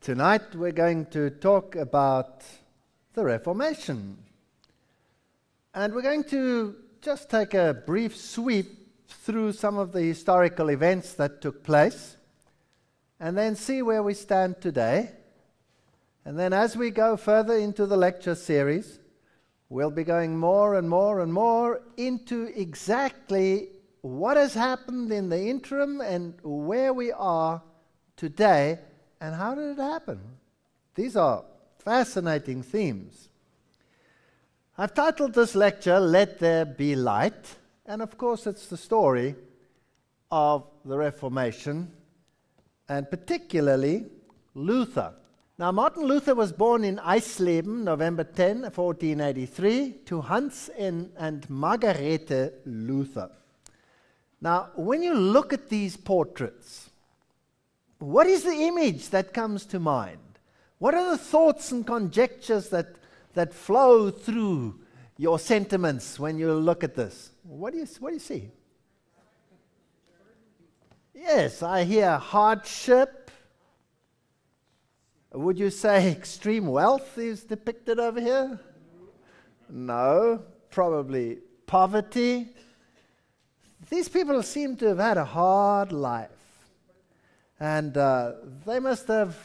Tonight we're going to talk about the Reformation. And we're going to just take a brief sweep through some of the historical events that took place and then see where we stand today. And then as we go further into the lecture series, we'll be going more and more and more into exactly what has happened in the interim and where we are today and how did it happen? These are fascinating themes. I've titled this lecture, Let There Be Light, and of course it's the story of the Reformation, and particularly Luther. Now, Martin Luther was born in Eisleben, November 10, 1483, to Hans and Margarete Luther. Now, when you look at these portraits, what is the image that comes to mind? What are the thoughts and conjectures that, that flow through your sentiments when you look at this? What do you, what do you see? Yes, I hear hardship. Would you say extreme wealth is depicted over here? No, probably poverty. These people seem to have had a hard life. And uh, they must have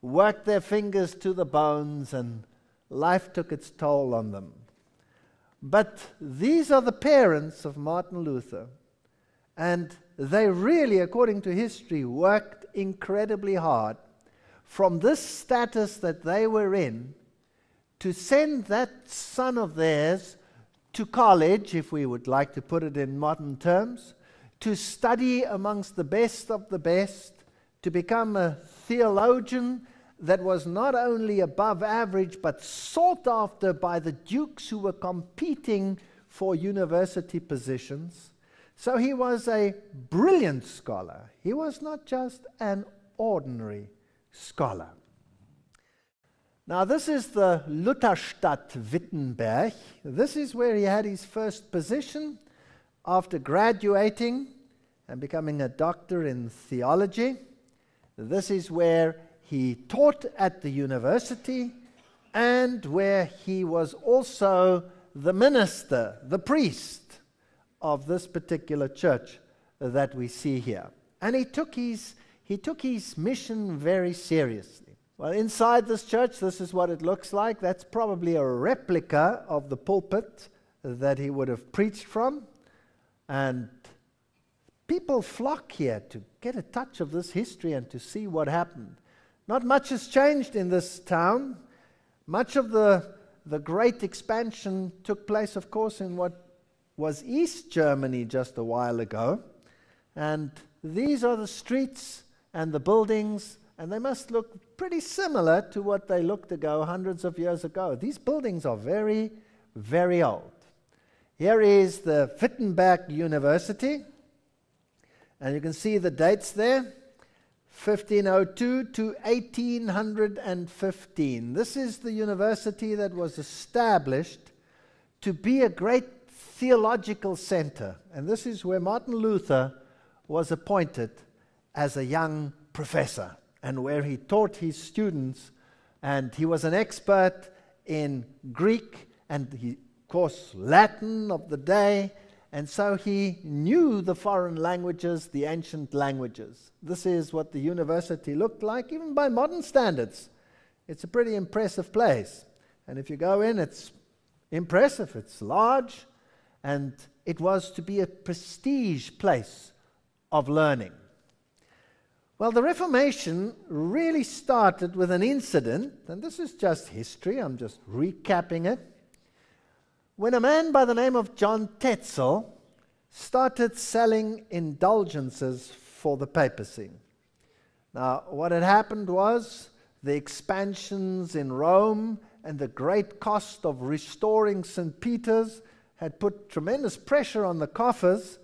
worked their fingers to the bones, and life took its toll on them. But these are the parents of Martin Luther, and they really, according to history, worked incredibly hard from this status that they were in to send that son of theirs to college, if we would like to put it in modern terms, to study amongst the best of the best, to become a theologian that was not only above average but sought after by the dukes who were competing for university positions. So he was a brilliant scholar. He was not just an ordinary scholar. Now, this is the Lutherstadt Wittenberg. This is where he had his first position after graduating and becoming a doctor in theology. This is where he taught at the university and where he was also the minister, the priest of this particular church that we see here. And he took his, he took his mission very seriously. Well, inside this church, this is what it looks like. That's probably a replica of the pulpit that he would have preached from. And people flock here to get a touch of this history and to see what happened. Not much has changed in this town. Much of the, the great expansion took place, of course, in what was East Germany just a while ago. And these are the streets and the buildings, and they must look pretty similar to what they looked ago hundreds of years ago. These buildings are very, very old. Here is the Wittenberg University, and you can see the dates there 1502 to 1815. This is the university that was established to be a great theological center. And this is where Martin Luther was appointed as a young professor and where he taught his students. And he was an expert in Greek and, he, of course, Latin of the day and so he knew the foreign languages, the ancient languages. This is what the university looked like, even by modern standards. It's a pretty impressive place. And if you go in, it's impressive, it's large, and it was to be a prestige place of learning. Well, the Reformation really started with an incident, and this is just history, I'm just recapping it. When a man by the name of John Tetzel started selling indulgences for the papacy. Now, what had happened was the expansions in Rome and the great cost of restoring St. Peter's had put tremendous pressure on the coffers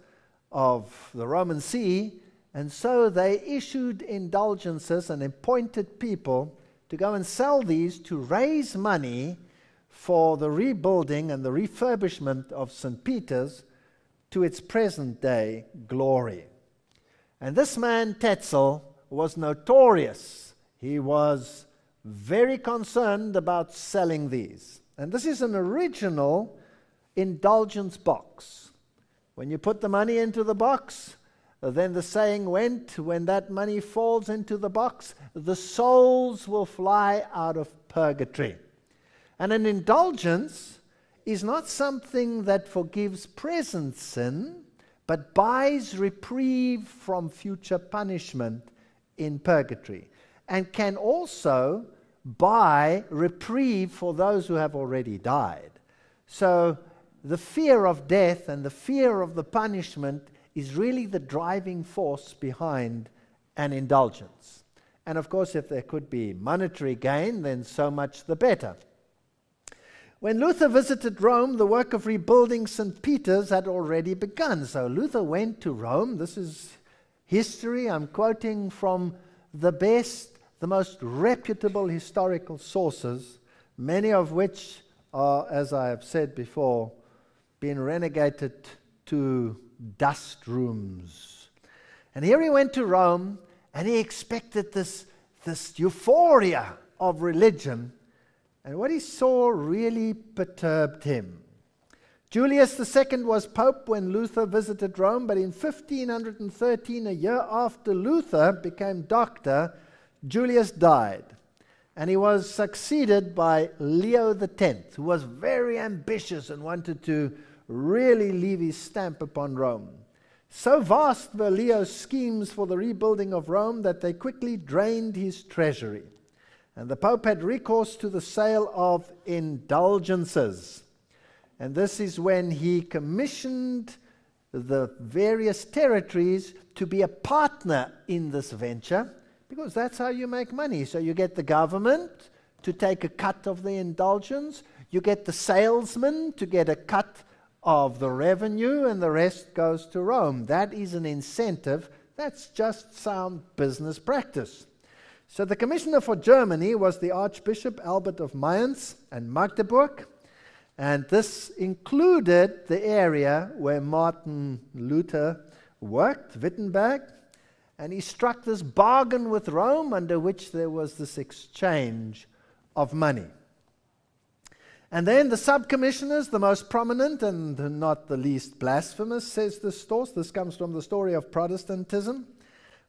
of the Roman see, and so they issued indulgences and appointed people to go and sell these to raise money for the rebuilding and the refurbishment of St. Peter's to its present day glory. And this man, Tetzel, was notorious. He was very concerned about selling these. And this is an original indulgence box. When you put the money into the box, then the saying went, when that money falls into the box, the souls will fly out of purgatory. And an indulgence is not something that forgives present sin, but buys reprieve from future punishment in purgatory, and can also buy reprieve for those who have already died. So the fear of death and the fear of the punishment is really the driving force behind an indulgence. And of course, if there could be monetary gain, then so much the better. When Luther visited Rome, the work of rebuilding St. Peter's had already begun. So Luther went to Rome. This is history. I'm quoting from the best, the most reputable historical sources, many of which are, as I have said before, been renegated to dust rooms. And here he went to Rome and he expected this, this euphoria of religion. And what he saw really perturbed him. Julius II was pope when Luther visited Rome, but in 1513, a year after Luther became doctor, Julius died. And he was succeeded by Leo X, who was very ambitious and wanted to really leave his stamp upon Rome. So vast were Leo's schemes for the rebuilding of Rome that they quickly drained his treasury. And the Pope had recourse to the sale of indulgences. And this is when he commissioned the various territories to be a partner in this venture, because that's how you make money. So you get the government to take a cut of the indulgence, you get the salesman to get a cut of the revenue, and the rest goes to Rome. That is an incentive. That's just sound business practice. So the commissioner for Germany was the Archbishop Albert of Mayence and Magdeburg, and this included the area where Martin Luther worked, Wittenberg, and he struck this bargain with Rome under which there was this exchange of money. And then the subcommissioners, the most prominent and not the least blasphemous, says this source. This comes from the story of Protestantism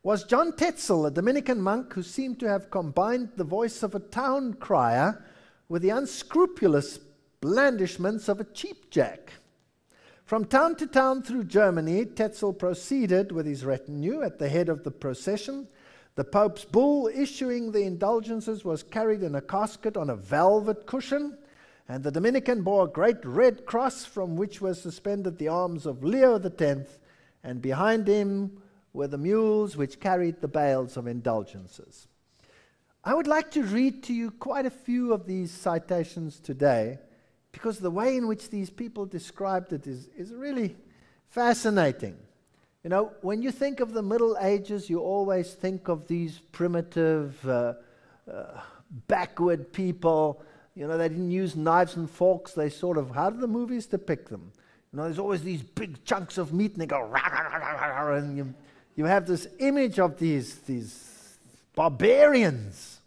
was John Tetzel, a Dominican monk who seemed to have combined the voice of a town crier with the unscrupulous blandishments of a cheap jack? From town to town through Germany, Tetzel proceeded with his retinue at the head of the procession. The Pope's bull issuing the indulgences was carried in a casket on a velvet cushion, and the Dominican bore a great red cross from which were suspended the arms of Leo X, and behind him were the mules which carried the bales of indulgences. I would like to read to you quite a few of these citations today because the way in which these people described it is, is really fascinating. You know, when you think of the Middle Ages, you always think of these primitive, uh, uh, backward people. You know, they didn't use knives and forks. They sort of, how do the movies depict them? You know, there's always these big chunks of meat and they go, rah, rah, rah, and you you have this image of these, these barbarians.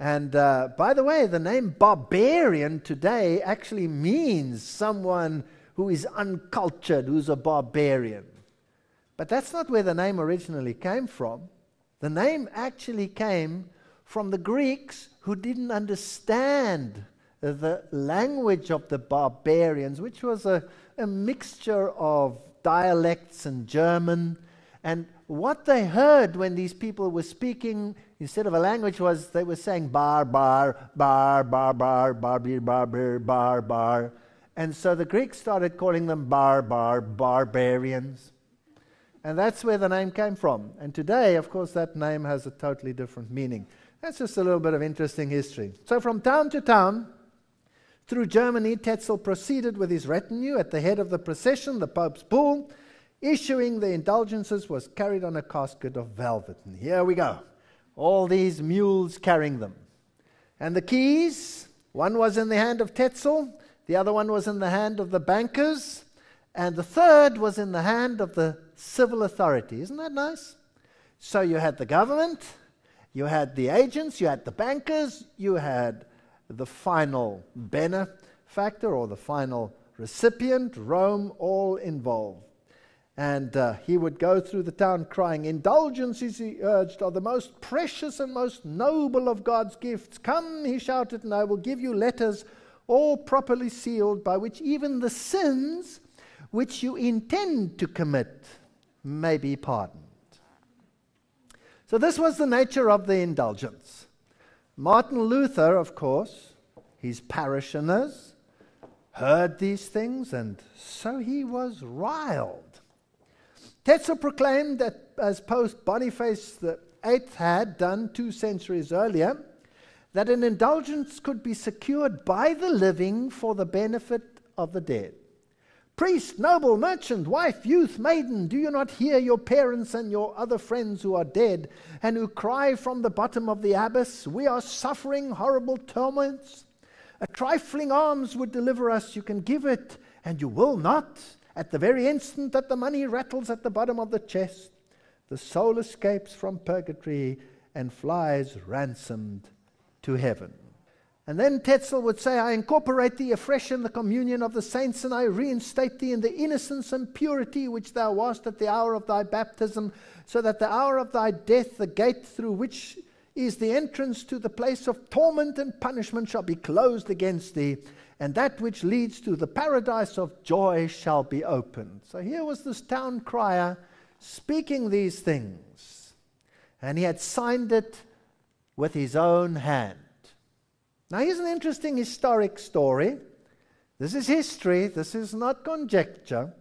And uh, by the way, the name barbarian today actually means someone who is uncultured, who's a barbarian. But that's not where the name originally came from. The name actually came from the Greeks who didn't understand the language of the barbarians, which was a, a mixture of dialects and German and what they heard when these people were speaking instead of a language was they were saying bar, bar, bar, bar, bar, bar, bar, bar, bar, bar, bar. And so the Greeks started calling them bar, bar, barbarians. And that's where the name came from. And today, of course, that name has a totally different meaning. That's just a little bit of interesting history. So from town to town, through Germany, Tetzel proceeded with his retinue at the head of the procession, the Pope's bull Issuing the indulgences was carried on a casket of velvet. And here we go. All these mules carrying them. And the keys, one was in the hand of Tetzel, the other one was in the hand of the bankers, and the third was in the hand of the civil authority. Isn't that nice? So you had the government, you had the agents, you had the bankers, you had the final benefactor or the final recipient, Rome, all involved. And uh, he would go through the town crying, Indulgences, he urged, are the most precious and most noble of God's gifts. Come, he shouted, and I will give you letters, all properly sealed, by which even the sins which you intend to commit may be pardoned. So, this was the nature of the indulgence. Martin Luther, of course, his parishioners, heard these things, and so he was riled Tetzel proclaimed that as Pope Boniface VIII had done two centuries earlier, that an indulgence could be secured by the living for the benefit of the dead. Priest, noble, merchant, wife, youth, maiden, do you not hear your parents and your other friends who are dead and who cry from the bottom of the abyss, We are suffering horrible torments? A trifling alms would deliver us. You can give it, and you will not. At the very instant that the money rattles at the bottom of the chest, the soul escapes from purgatory and flies ransomed to heaven. And then Tetzel would say, I incorporate thee afresh in the communion of the saints, and I reinstate thee in the innocence and purity which thou wast at the hour of thy baptism, so that the hour of thy death, the gate through which is the entrance to the place of torment and punishment shall be closed against thee, and that which leads to the paradise of joy shall be opened. So here was this town crier speaking these things, and he had signed it with his own hand. Now, here's an interesting historic story. This is history, this is not conjecture.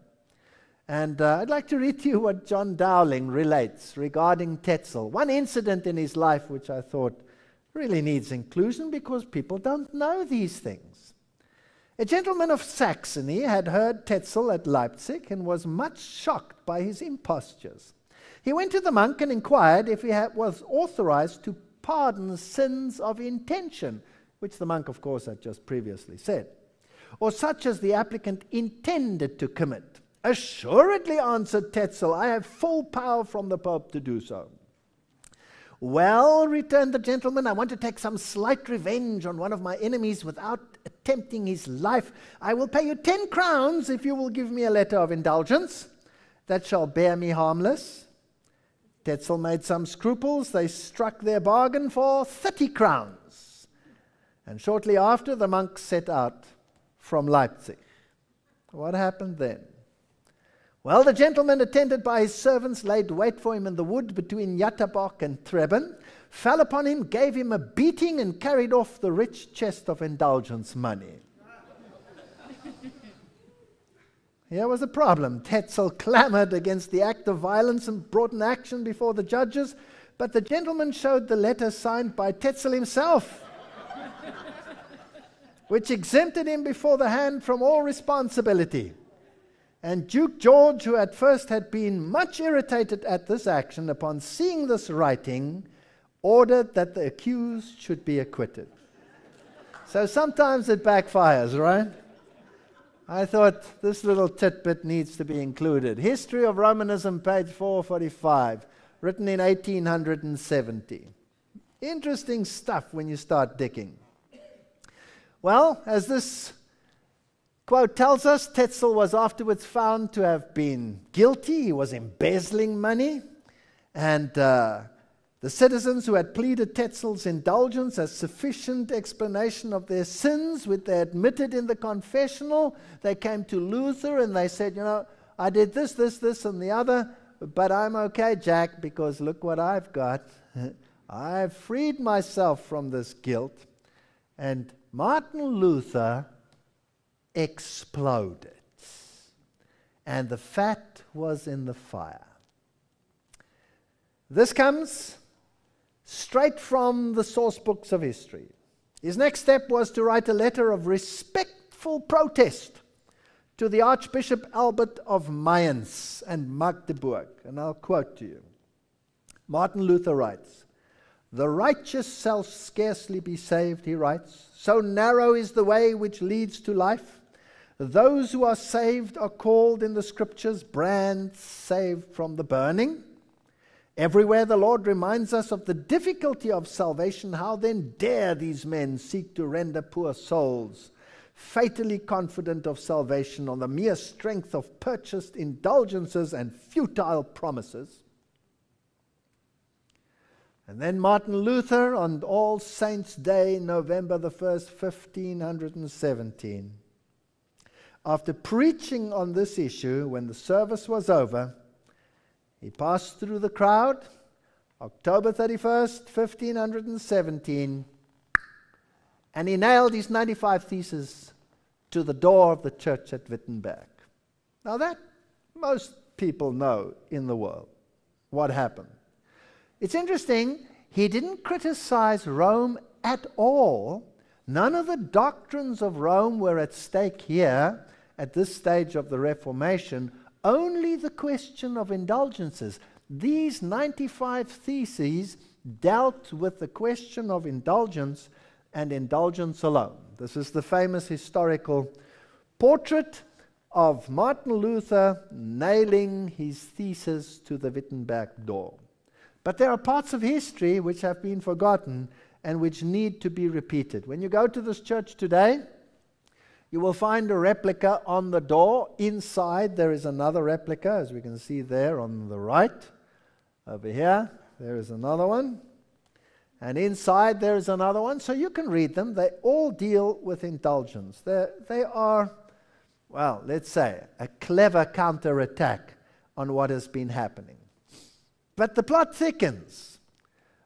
And uh, I'd like to read to you what John Dowling relates regarding Tetzel. One incident in his life which I thought really needs inclusion because people don't know these things. A gentleman of Saxony had heard Tetzel at Leipzig and was much shocked by his impostures. He went to the monk and inquired if he was authorized to pardon sins of intention, which the monk, of course, had just previously said, or such as the applicant intended to commit. Assuredly, answered Tetzel, I have full power from the Pope to do so. Well, returned the gentleman, I want to take some slight revenge on one of my enemies without attempting his life. I will pay you ten crowns if you will give me a letter of indulgence. That shall bear me harmless. Tetzel made some scruples. They struck their bargain for thirty crowns. And shortly after, the monks set out from Leipzig. What happened then? Well, the gentleman, attended by his servants, laid wait for him in the wood between Yatabok and Treben, fell upon him, gave him a beating, and carried off the rich chest of indulgence money. Here was a problem. Tetzel clamored against the act of violence and brought an action before the judges, but the gentleman showed the letter signed by Tetzel himself, which exempted him before the hand from all responsibility. And Duke George, who at first had been much irritated at this action, upon seeing this writing, ordered that the accused should be acquitted. so sometimes it backfires, right? I thought this little tidbit needs to be included. History of Romanism, page 445, written in 1870. Interesting stuff when you start digging. Well, as this Quote tells us Tetzel was afterwards found to have been guilty. He was embezzling money. And uh, the citizens who had pleaded Tetzel's indulgence as sufficient explanation of their sins, which they admitted in the confessional, they came to Luther and they said, You know, I did this, this, this, and the other, but I'm okay, Jack, because look what I've got. I've freed myself from this guilt. And Martin Luther exploded, and the fat was in the fire. This comes straight from the source books of history. His next step was to write a letter of respectful protest to the Archbishop Albert of Mayence and Magdeburg, and I'll quote to you. Martin Luther writes, The righteous shall scarcely be saved, he writes. So narrow is the way which leads to life those who are saved are called in the scriptures brands saved from the burning. Everywhere the Lord reminds us of the difficulty of salvation. How then dare these men seek to render poor souls, fatally confident of salvation on the mere strength of purchased indulgences and futile promises? And then Martin Luther on All Saints' Day, November the 1st, 1517. After preaching on this issue, when the service was over, he passed through the crowd, October 31st, 1517, and he nailed his 95 theses to the door of the church at Wittenberg. Now, that most people know in the world what happened. It's interesting, he didn't criticize Rome at all. None of the doctrines of Rome were at stake here at this stage of the Reformation only the question of indulgences. These 95 theses dealt with the question of indulgence and indulgence alone. This is the famous historical portrait of Martin Luther nailing his thesis to the Wittenberg door. But there are parts of history which have been forgotten and which need to be repeated. When you go to this church today, you will find a replica on the door. Inside, there is another replica, as we can see there on the right. Over here, there is another one. And inside, there is another one. So you can read them. They all deal with indulgence. They're, they are, well, let's say, a clever counterattack on what has been happening. But the plot thickens.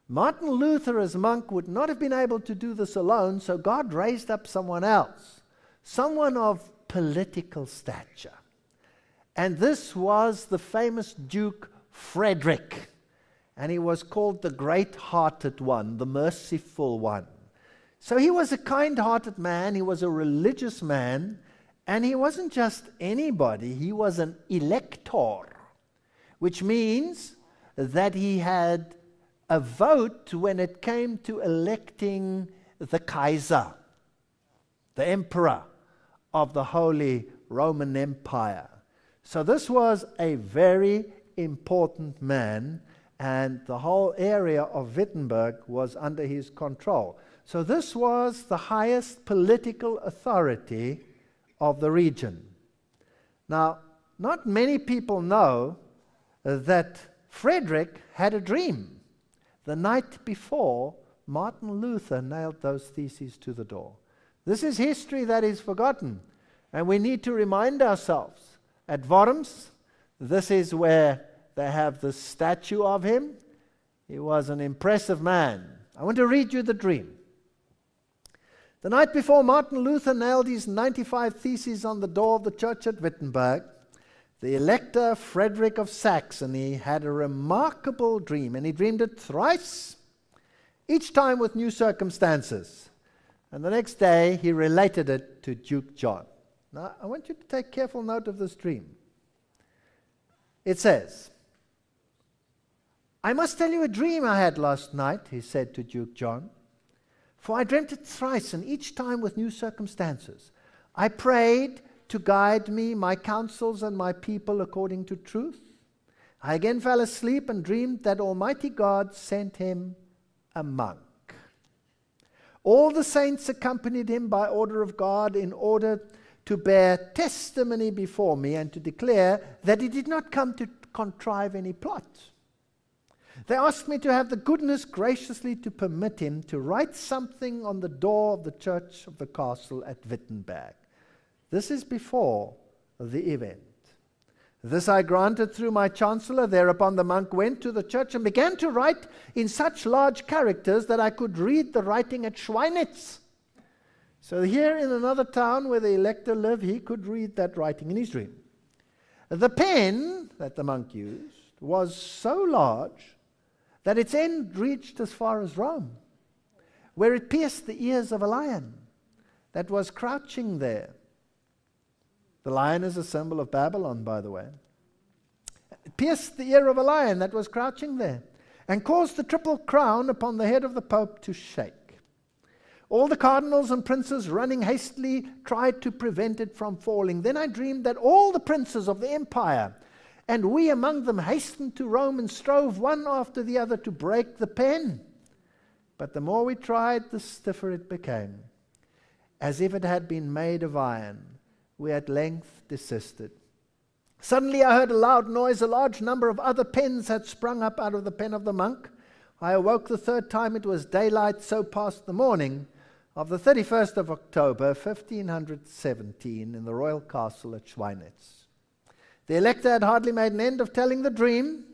Martin Luther, as monk, would not have been able to do this alone, so God raised up someone else someone of political stature. And this was the famous Duke Frederick. And he was called the great hearted one, the merciful one. So he was a kind hearted man, he was a religious man, and he wasn't just anybody, he was an elector, which means that he had a vote when it came to electing the Kaiser, the emperor of the Holy Roman Empire. So this was a very important man, and the whole area of Wittenberg was under his control. So this was the highest political authority of the region. Now, not many people know that Frederick had a dream the night before Martin Luther nailed those theses to the door. This is history that is forgotten. And we need to remind ourselves at Worms, this is where they have the statue of him. He was an impressive man. I want to read you the dream. The night before Martin Luther nailed his 95 Theses on the door of the church at Wittenberg, the Elector Frederick of Saxony had a remarkable dream, and he dreamed it thrice, each time with new circumstances. And the next day he related it to Duke John. Now I want you to take careful note of this dream. It says, I must tell you a dream I had last night, he said to Duke John, for I dreamt it thrice and each time with new circumstances. I prayed to guide me, my counsels, and my people according to truth. I again fell asleep and dreamed that Almighty God sent him a monk. All the saints accompanied him by order of God in order to bear testimony before me and to declare that he did not come to contrive any plot. They asked me to have the goodness graciously to permit him to write something on the door of the church of the castle at Wittenberg. This is before the event. This I granted through my chancellor. Thereupon the monk went to the church and began to write in such large characters that I could read the writing at Schweinitz. So, here in another town where the elector lived, he could read that writing in his dream. The pen that the monk used was so large that its end reached as far as Rome, where it pierced the ears of a lion that was crouching there. The lion is a symbol of Babylon, by the way. It pierced the ear of a lion that was crouching there and caused the triple crown upon the head of the Pope to shake. All the cardinals and princes running hastily tried to prevent it from falling. Then I dreamed that all the princes of the empire, and we among them, hastened to Rome and strove one after the other to break the pen. But the more we tried, the stiffer it became, as if it had been made of iron we at length desisted. Suddenly I heard a loud noise. A large number of other pens had sprung up out of the pen of the monk. I awoke the third time. It was daylight, so passed the morning of the 31st of October, 1517, in the royal castle at Schweinitz. The elector had hardly made an end of telling the dream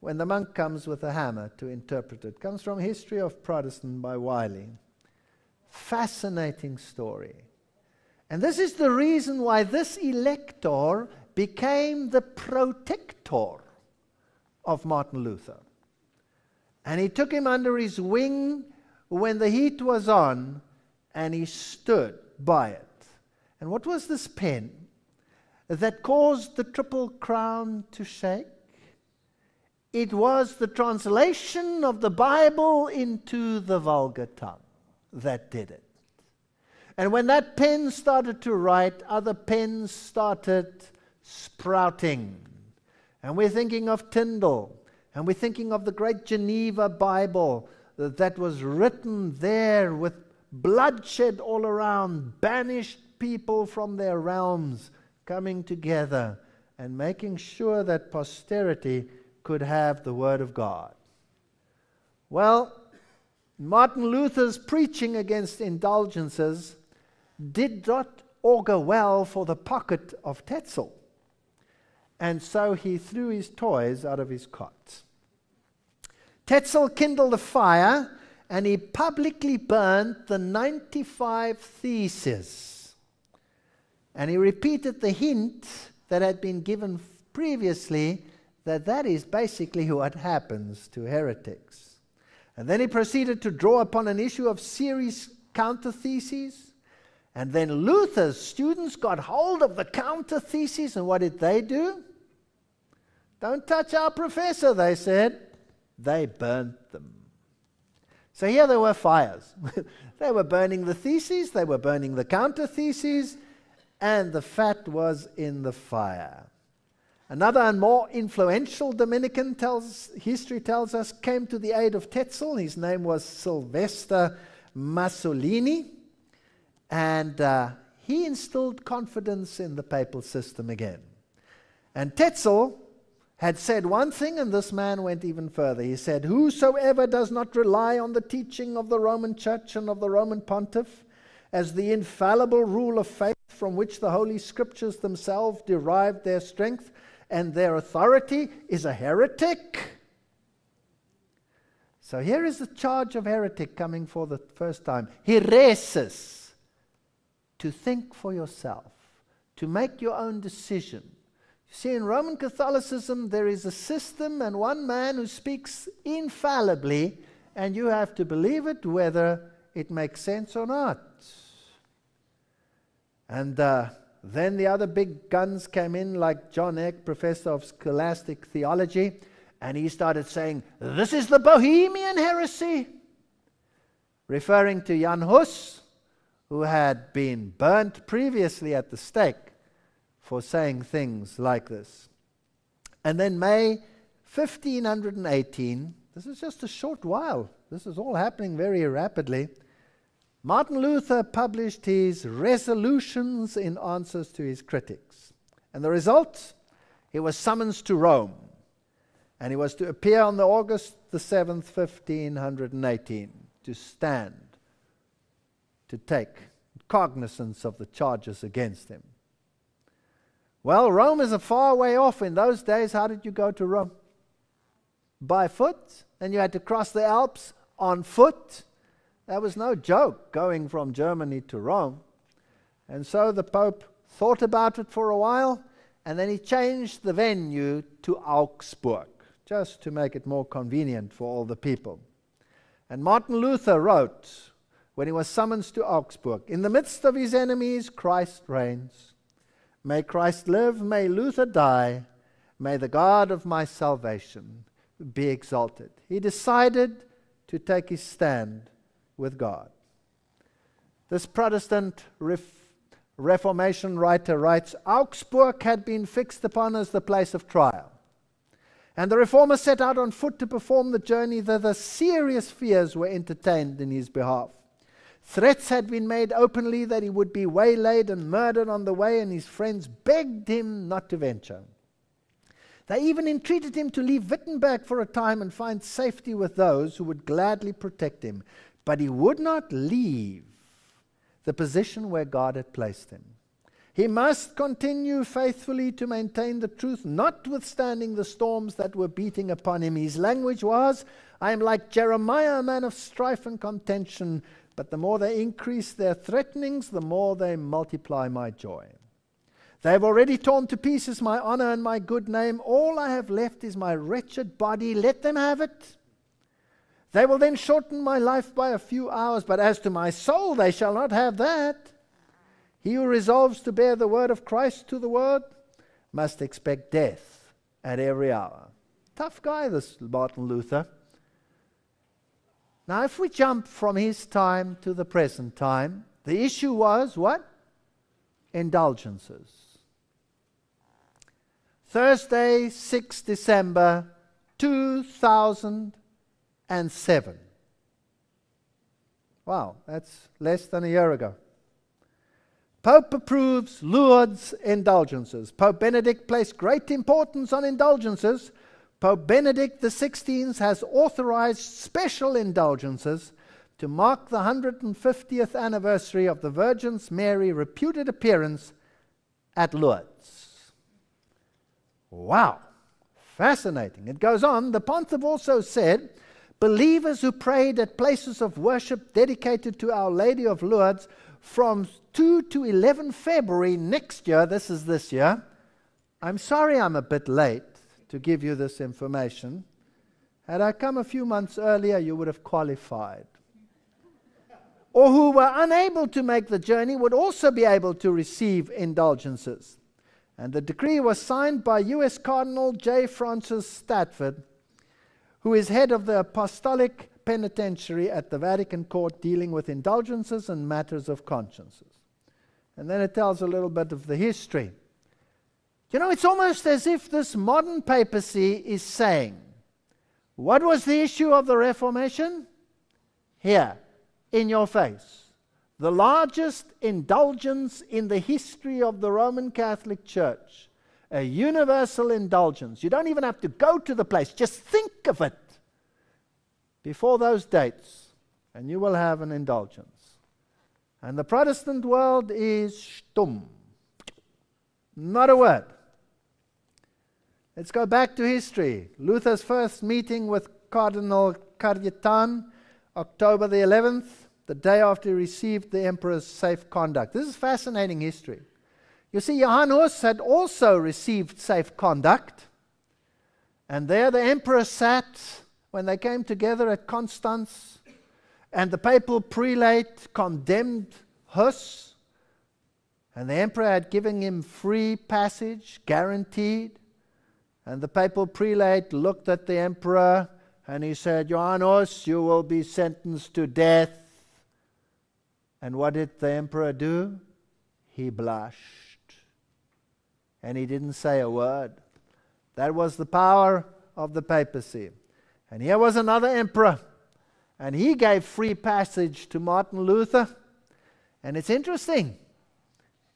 when the monk comes with a hammer to interpret it. Comes from History of Protestant by Wiley. Fascinating story. And this is the reason why this elector became the protector of Martin Luther. And he took him under his wing when the heat was on, and he stood by it. And what was this pen that caused the triple crown to shake? It was the translation of the Bible into the vulgar tongue that did it. And when that pen started to write, other pens started sprouting. And we're thinking of Tyndall, and we're thinking of the great Geneva Bible that was written there with bloodshed all around, banished people from their realms coming together and making sure that posterity could have the Word of God. Well, Martin Luther's preaching against indulgences did not augur well for the pocket of Tetzel, and so he threw his toys out of his cot. Tetzel kindled a fire and he publicly burnt the 95 theses. And he repeated the hint that had been given previously that that is basically what happens to heretics. And then he proceeded to draw upon an issue of serious countertheses and then Luther's students got hold of the counter thesis, and what did they do? Don't touch our professor, they said. They burnt them. So here there were fires. they were burning the theses, they were burning the counter theses, and the fat was in the fire. Another and more influential Dominican tells, history tells us came to the aid of Tetzel. His name was Sylvester Massolini. And uh, he instilled confidence in the papal system again. And Tetzel had said one thing, and this man went even further. He said, Whosoever does not rely on the teaching of the Roman Church and of the Roman Pontiff as the infallible rule of faith from which the Holy Scriptures themselves derived their strength and their authority is a heretic. So here is the charge of heretic coming for the first time. Heresis to think for yourself, to make your own decision. You see, in Roman Catholicism, there is a system and one man who speaks infallibly, and you have to believe it whether it makes sense or not. And uh, then the other big guns came in, like John Eck, professor of scholastic theology, and he started saying, This is the Bohemian heresy, referring to Jan Hus, who had been burnt previously at the stake for saying things like this. And then May 1518, this is just a short while, this is all happening very rapidly. Martin Luther published his resolutions in answers to his critics. And the result? He was summoned to Rome. And he was to appear on the August the 7th, 1518, to stand to take cognizance of the charges against him. Well, Rome is a far way off. In those days, how did you go to Rome? By foot, and you had to cross the Alps on foot. That was no joke going from Germany to Rome. And so the Pope thought about it for a while, and then he changed the venue to Augsburg, just to make it more convenient for all the people. And Martin Luther wrote when he was summoned to Augsburg. In the midst of his enemies, Christ reigns. May Christ live, may Luther die, may the God of my salvation be exalted. He decided to take his stand with God. This Protestant ref- Reformation writer writes Augsburg had been fixed upon as the place of trial. And the reformer set out on foot to perform the journey, though the serious fears were entertained in his behalf. Threats had been made openly that he would be waylaid and murdered on the way, and his friends begged him not to venture. They even entreated him to leave Wittenberg for a time and find safety with those who would gladly protect him. But he would not leave the position where God had placed him. He must continue faithfully to maintain the truth, notwithstanding the storms that were beating upon him. His language was, I am like Jeremiah, a man of strife and contention, but the more they increase their threatenings, the more they multiply my joy. They have already torn to pieces my honor and my good name. All I have left is my wretched body. Let them have it. They will then shorten my life by a few hours, but as to my soul, they shall not have that. He who resolves to bear the word of Christ to the world must expect death at every hour. Tough guy, this Martin Luther. Now, if we jump from his time to the present time, the issue was what? Indulgences. Thursday, 6 December 2007. Wow, that's less than a year ago. Pope approves Lourdes indulgences. Pope Benedict placed great importance on indulgences Pope Benedict XVI has authorized special indulgences to mark the 150th anniversary of the Virgin Mary's reputed appearance at Lourdes. Wow, fascinating. It goes on, the pontiff also said believers who prayed at places of worship dedicated to Our Lady of Lourdes from 2 to 11 February next year, this is this year. I'm sorry I'm a bit late, to give you this information. Had I come a few months earlier, you would have qualified. Or who were unable to make the journey would also be able to receive indulgences. And the decree was signed by U.S. Cardinal J. Francis Statford, who is head of the Apostolic Penitentiary at the Vatican Court dealing with indulgences and matters of consciences. And then it tells a little bit of the history. You know, it's almost as if this modern papacy is saying, What was the issue of the Reformation? Here, in your face. The largest indulgence in the history of the Roman Catholic Church. A universal indulgence. You don't even have to go to the place, just think of it before those dates, and you will have an indulgence. And the Protestant world is stum— Not a word. Let's go back to history. Luther's first meeting with Cardinal Cajetan, October the 11th, the day after he received the emperor's safe conduct. This is fascinating history. You see, Johann Hus had also received safe conduct, and there the emperor sat when they came together at Constance, and the papal prelate condemned Hus, and the emperor had given him free passage, guaranteed. And the papal prelate looked at the emperor and he said, Ioannos, you will be sentenced to death. And what did the emperor do? He blushed. And he didn't say a word. That was the power of the papacy. And here was another emperor. And he gave free passage to Martin Luther. And it's interesting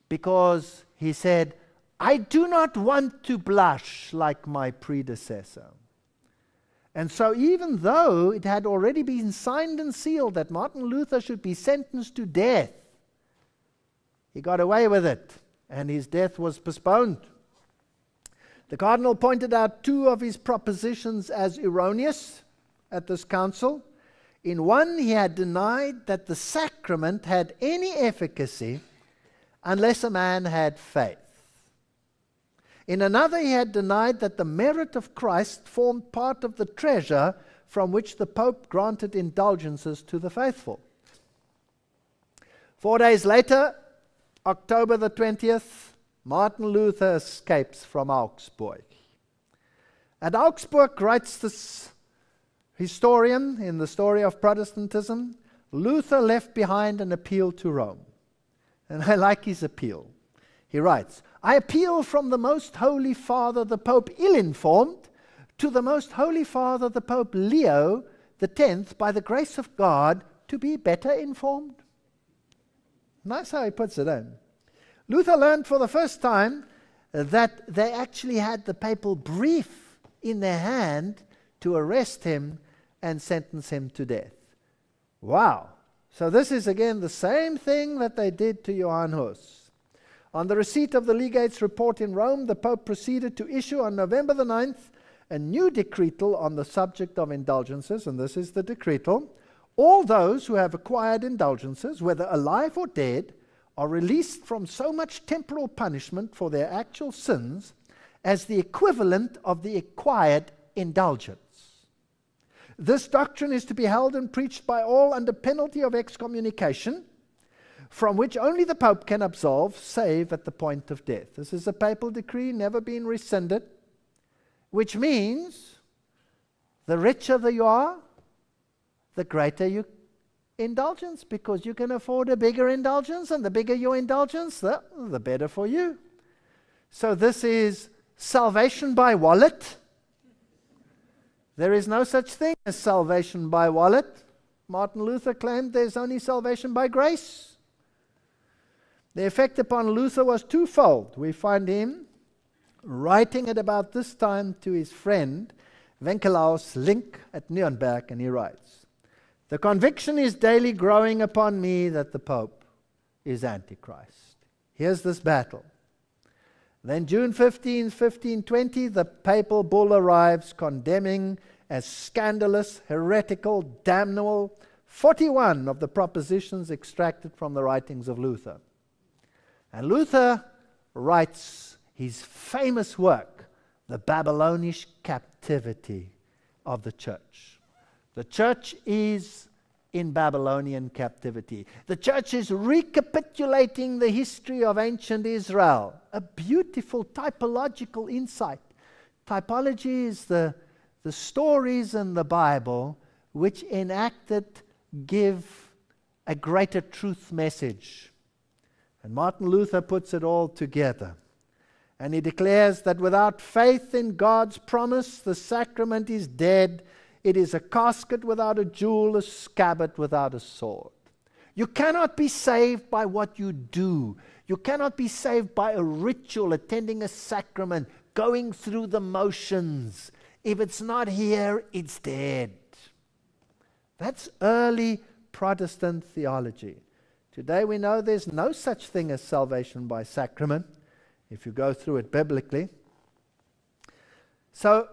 because he said, I do not want to blush like my predecessor. And so, even though it had already been signed and sealed that Martin Luther should be sentenced to death, he got away with it, and his death was postponed. The cardinal pointed out two of his propositions as erroneous at this council. In one, he had denied that the sacrament had any efficacy unless a man had faith. In another, he had denied that the merit of Christ formed part of the treasure from which the Pope granted indulgences to the faithful. Four days later, October the 20th, Martin Luther escapes from Augsburg. At Augsburg, writes this historian in the story of Protestantism, Luther left behind an appeal to Rome. And I like his appeal. He writes, I appeal from the Most Holy Father, the Pope ill informed, to the Most Holy Father, the Pope Leo X, by the grace of God, to be better informed. Nice how he puts it in. Luther learned for the first time that they actually had the papal brief in their hand to arrest him and sentence him to death. Wow. So, this is again the same thing that they did to Johann Hus. On the receipt of the legate's report in Rome, the Pope proceeded to issue on November the 9th a new decretal on the subject of indulgences, and this is the decretal. All those who have acquired indulgences, whether alive or dead, are released from so much temporal punishment for their actual sins as the equivalent of the acquired indulgence. This doctrine is to be held and preached by all under penalty of excommunication from which only the Pope can absolve, save at the point of death. This is a papal decree, never been rescinded, which means the richer you are, the greater your indulgence, because you can afford a bigger indulgence, and the bigger your indulgence, the, the better for you. So this is salvation by wallet. There is no such thing as salvation by wallet. Martin Luther claimed there's only salvation by grace. The effect upon Luther was twofold. We find him writing at about this time to his friend Wenkelaus Link at Nuremberg, and he writes The conviction is daily growing upon me that the Pope is Antichrist. Here's this battle. Then, June 15, 1520, the papal bull arrives condemning as scandalous, heretical, damnable 41 of the propositions extracted from the writings of Luther. And Luther writes his famous work, The Babylonish Captivity of the Church. The church is in Babylonian captivity. The church is recapitulating the history of ancient Israel. A beautiful typological insight. Typology is the, the stories in the Bible which enacted give a greater truth message and Martin Luther puts it all together. And he declares that without faith in God's promise, the sacrament is dead. It is a casket without a jewel, a scabbard without a sword. You cannot be saved by what you do. You cannot be saved by a ritual, attending a sacrament, going through the motions. If it's not here, it's dead. That's early Protestant theology. Today we know there's no such thing as salvation by sacrament, if you go through it biblically. So,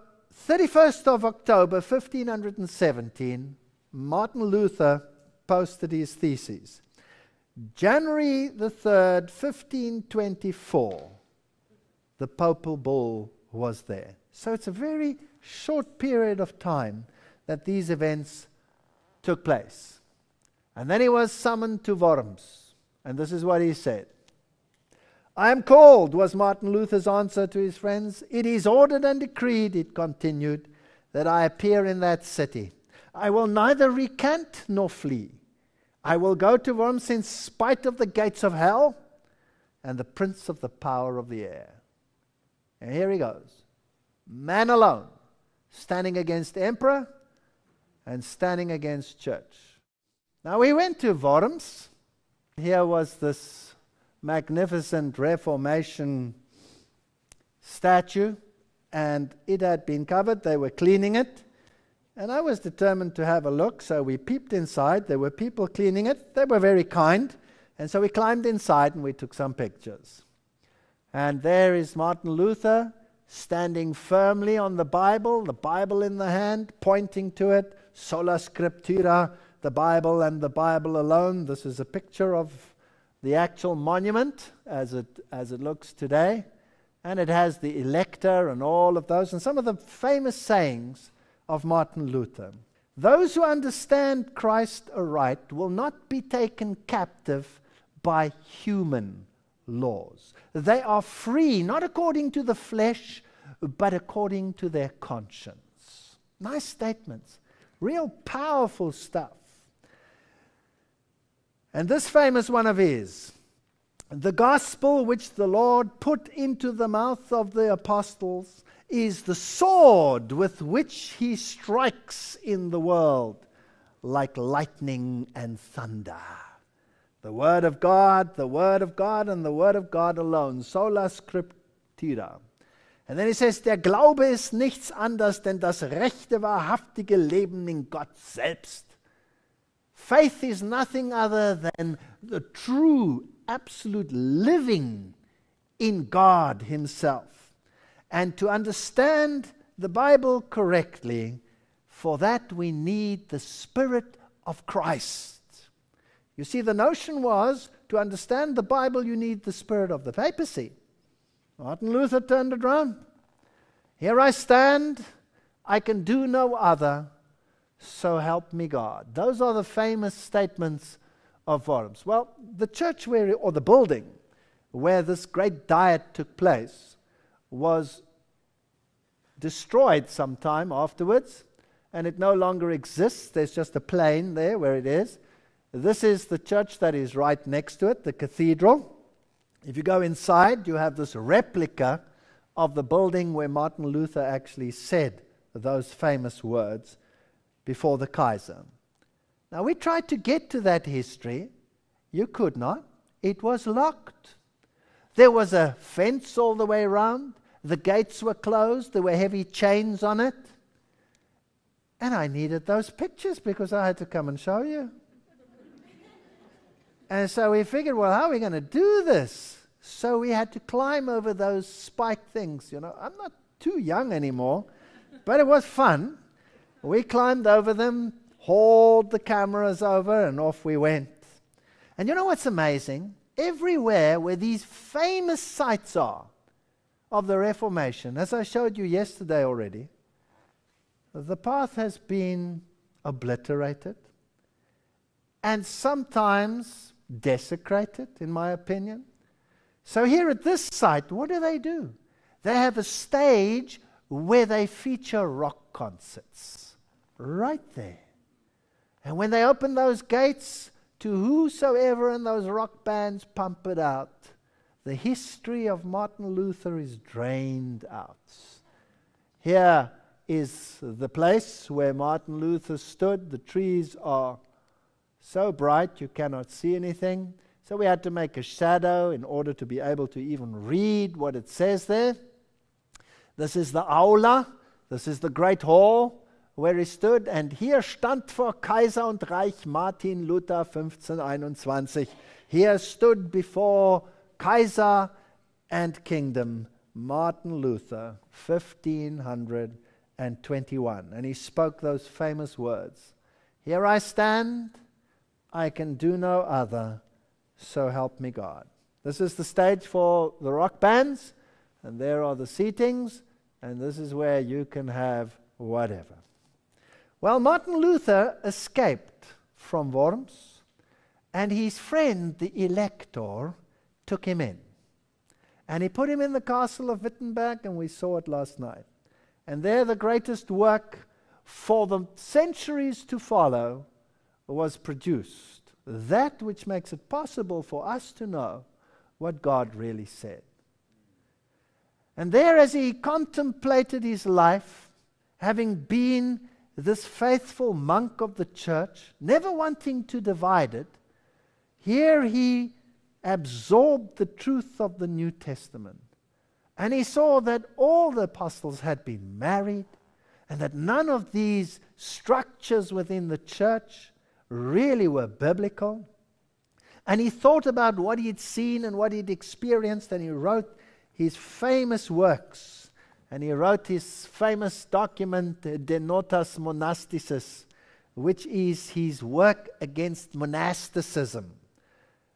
31st of October 1517, Martin Luther posted his theses. January the 3rd, 1524, the papal bull was there. So it's a very short period of time that these events took place. And then he was summoned to Worms. And this is what he said I am called, was Martin Luther's answer to his friends. It is ordered and decreed, it continued, that I appear in that city. I will neither recant nor flee. I will go to Worms in spite of the gates of hell and the prince of the power of the air. And here he goes. Man alone, standing against emperor and standing against church. Now we went to Worms. Here was this magnificent Reformation statue, and it had been covered. They were cleaning it. And I was determined to have a look, so we peeped inside. There were people cleaning it. They were very kind. And so we climbed inside and we took some pictures. And there is Martin Luther standing firmly on the Bible, the Bible in the hand, pointing to it, sola scriptura, the Bible and the Bible alone. This is a picture of the actual monument as it, as it looks today. And it has the elector and all of those, and some of the famous sayings of Martin Luther. Those who understand Christ aright will not be taken captive by human laws. They are free, not according to the flesh, but according to their conscience. Nice statements. Real powerful stuff. And this famous one of his the gospel which the Lord put into the mouth of the apostles is the sword with which he strikes in the world like lightning and thunder. The Word of God, the Word of God, and the Word of God alone. Sola Scriptura. And then he says, der Glaube ist nichts anderes, denn das rechte, wahrhaftige Leben in Gott selbst. Faith is nothing other than the true, absolute living in God Himself. And to understand the Bible correctly, for that we need the Spirit of Christ. You see, the notion was to understand the Bible, you need the spirit of the papacy. Martin Luther turned it around. Here I stand, I can do no other so help me God. Those are the famous statements of Worms. Well, the church where, or the building where this great diet took place was destroyed sometime afterwards, and it no longer exists. There's just a plain there where it is. This is the church that is right next to it, the cathedral. If you go inside, you have this replica of the building where Martin Luther actually said those famous words before the Kaiser. Now, we tried to get to that history. You could not. It was locked. There was a fence all the way around. The gates were closed. There were heavy chains on it. And I needed those pictures because I had to come and show you. and so we figured, well, how are we going to do this? So we had to climb over those spike things. You know, I'm not too young anymore, but it was fun. We climbed over them, hauled the cameras over, and off we went. And you know what's amazing? Everywhere where these famous sites are of the Reformation, as I showed you yesterday already, the path has been obliterated and sometimes desecrated, in my opinion. So, here at this site, what do they do? They have a stage where they feature rock concerts right there. And when they open those gates, to whosoever in those rock bands pump it out, the history of Martin Luther is drained out. Here is the place where Martin Luther stood. The trees are so bright you cannot see anything. So we had to make a shadow in order to be able to even read what it says there. This is the aula. This is the great hall where he stood, and here stand vor Kaiser und Reich Martin Luther 1521. Here stood before Kaiser and Kingdom Martin Luther 1521. And he spoke those famous words Here I stand, I can do no other, so help me God. This is the stage for the rock bands, and there are the seatings, and this is where you can have whatever. Well, Martin Luther escaped from Worms, and his friend, the elector, took him in. And he put him in the castle of Wittenberg, and we saw it last night. And there, the greatest work for the centuries to follow was produced. That which makes it possible for us to know what God really said. And there, as he contemplated his life, having been this faithful monk of the church, never wanting to divide it, here he absorbed the truth of the New Testament. And he saw that all the apostles had been married and that none of these structures within the church really were biblical. And he thought about what he'd seen and what he'd experienced, and he wrote his famous works and he wrote his famous document, De Notas Monasticis, which is his work against monasticism.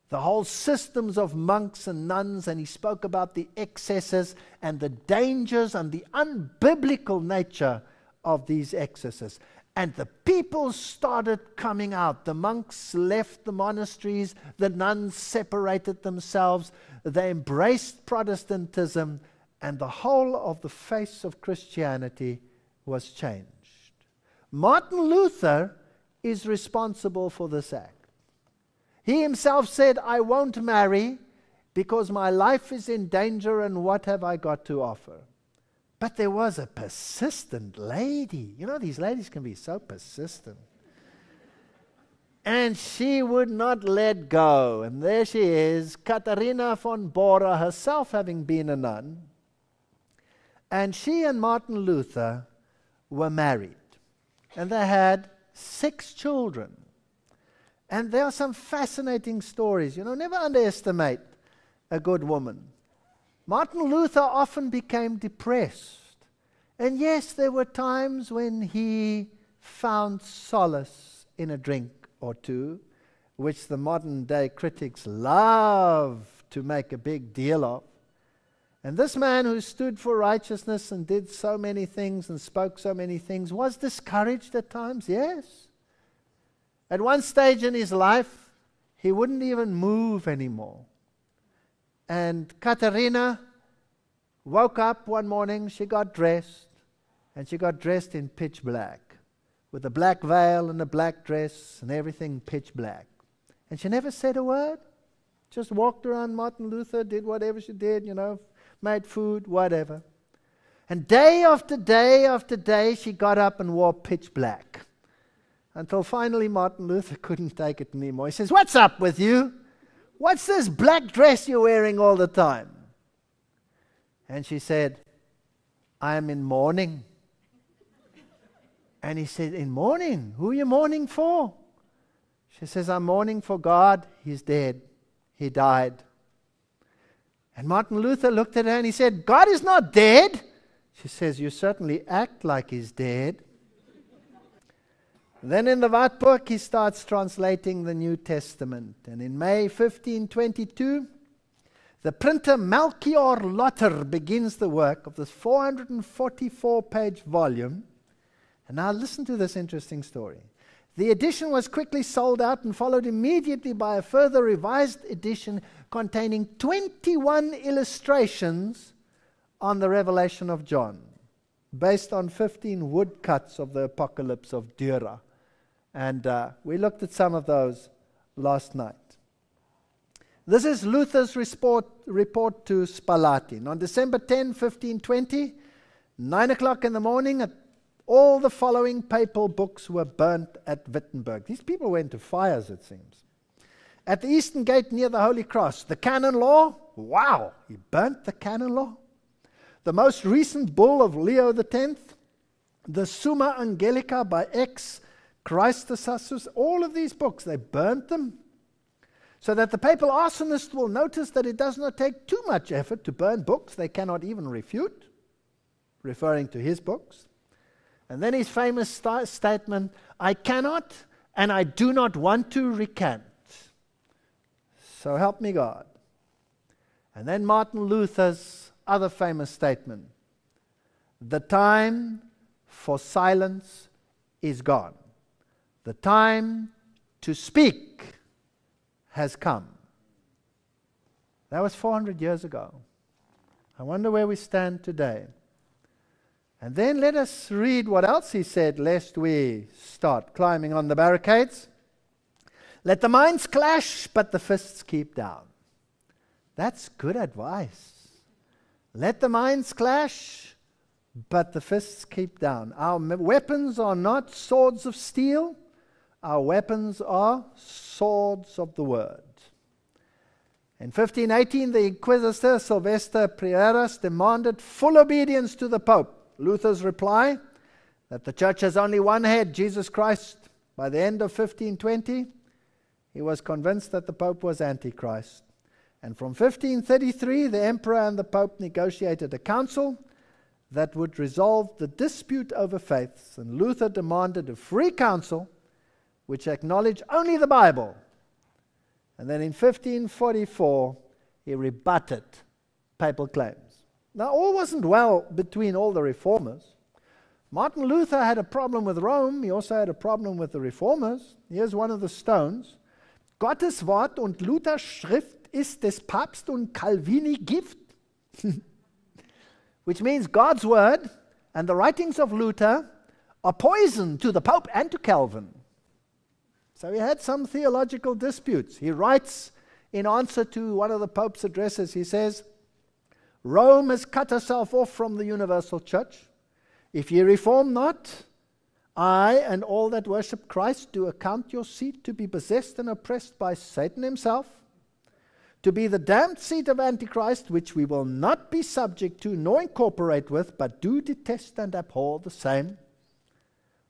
The whole systems of monks and nuns, and he spoke about the excesses and the dangers and the unbiblical nature of these excesses. And the people started coming out. The monks left the monasteries, the nuns separated themselves, they embraced Protestantism, and the whole of the face of Christianity was changed. Martin Luther is responsible for this act. He himself said, I won't marry because my life is in danger and what have I got to offer? But there was a persistent lady. You know, these ladies can be so persistent. and she would not let go. And there she is, Katharina von Bora, herself having been a nun. And she and Martin Luther were married. And they had six children. And there are some fascinating stories. You know, never underestimate a good woman. Martin Luther often became depressed. And yes, there were times when he found solace in a drink or two, which the modern day critics love to make a big deal of. And this man who stood for righteousness and did so many things and spoke so many things was discouraged at times, yes. At one stage in his life, he wouldn't even move anymore. And Katerina woke up one morning, she got dressed, and she got dressed in pitch black, with a black veil and a black dress and everything pitch black. And she never said a word, just walked around Martin Luther, did whatever she did, you know, made food, whatever. And day after day after day, she got up and wore pitch black. Until finally, Martin Luther couldn't take it anymore. He says, What's up with you? What's this black dress you're wearing all the time? And she said, I am in mourning. And he said, In mourning? Who are you mourning for? She says, I'm mourning for God. He's dead. He died. And Martin Luther looked at her and he said, God is not dead. She says, You certainly act like he's dead. Then in the book, he starts translating the New Testament. And in May 1522, the printer Melchior Lotter begins the work of this 444 page volume. And now listen to this interesting story. The edition was quickly sold out and followed immediately by a further revised edition containing 21 illustrations on the revelation of John, based on 15 woodcuts of the apocalypse of Dura. And uh, we looked at some of those last night. This is Luther's report, report to Spalatin. On December 10, 1520, 9 o'clock in the morning, all the following papal books were burnt at Wittenberg. These people went to fires, it seems. At the eastern gate near the Holy Cross, the canon law, wow, he burnt the canon law. The most recent bull of Leo X, the Summa Angelica by X, Christosasus, all of these books, they burnt them. So that the papal arsonist will notice that it does not take too much effort to burn books they cannot even refute, referring to his books. And then his famous sta- statement I cannot and I do not want to recant. So help me God. And then Martin Luther's other famous statement The time for silence is gone. The time to speak has come. That was 400 years ago. I wonder where we stand today. And then let us read what else he said, lest we start climbing on the barricades. Let the minds clash, but the fists keep down. That's good advice. Let the minds clash, but the fists keep down. Our weapons are not swords of steel, our weapons are swords of the word. In 1518, the Inquisitor Sylvester Prieras demanded full obedience to the Pope. Luther's reply that the church has only one head, Jesus Christ. By the end of 1520, he was convinced that the Pope was Antichrist. And from 1533, the Emperor and the Pope negotiated a council that would resolve the dispute over faiths, and Luther demanded a free council which acknowledged only the Bible. And then in 1544, he rebutted papal claims. Now, all wasn't well between all the reformers. Martin Luther had a problem with Rome, he also had a problem with the reformers. Here's one of the stones Gottes Wort und Luthers Schrift ist des Papst und Calvini Gift. Which means God's word and the writings of Luther are poison to the Pope and to Calvin. So he had some theological disputes. He writes in answer to one of the Pope's addresses, he says, Rome has cut herself off from the universal church. If ye reform not, I and all that worship Christ do account your seat to be possessed and oppressed by Satan himself, to be the damned seat of Antichrist, which we will not be subject to nor incorporate with, but do detest and abhor the same.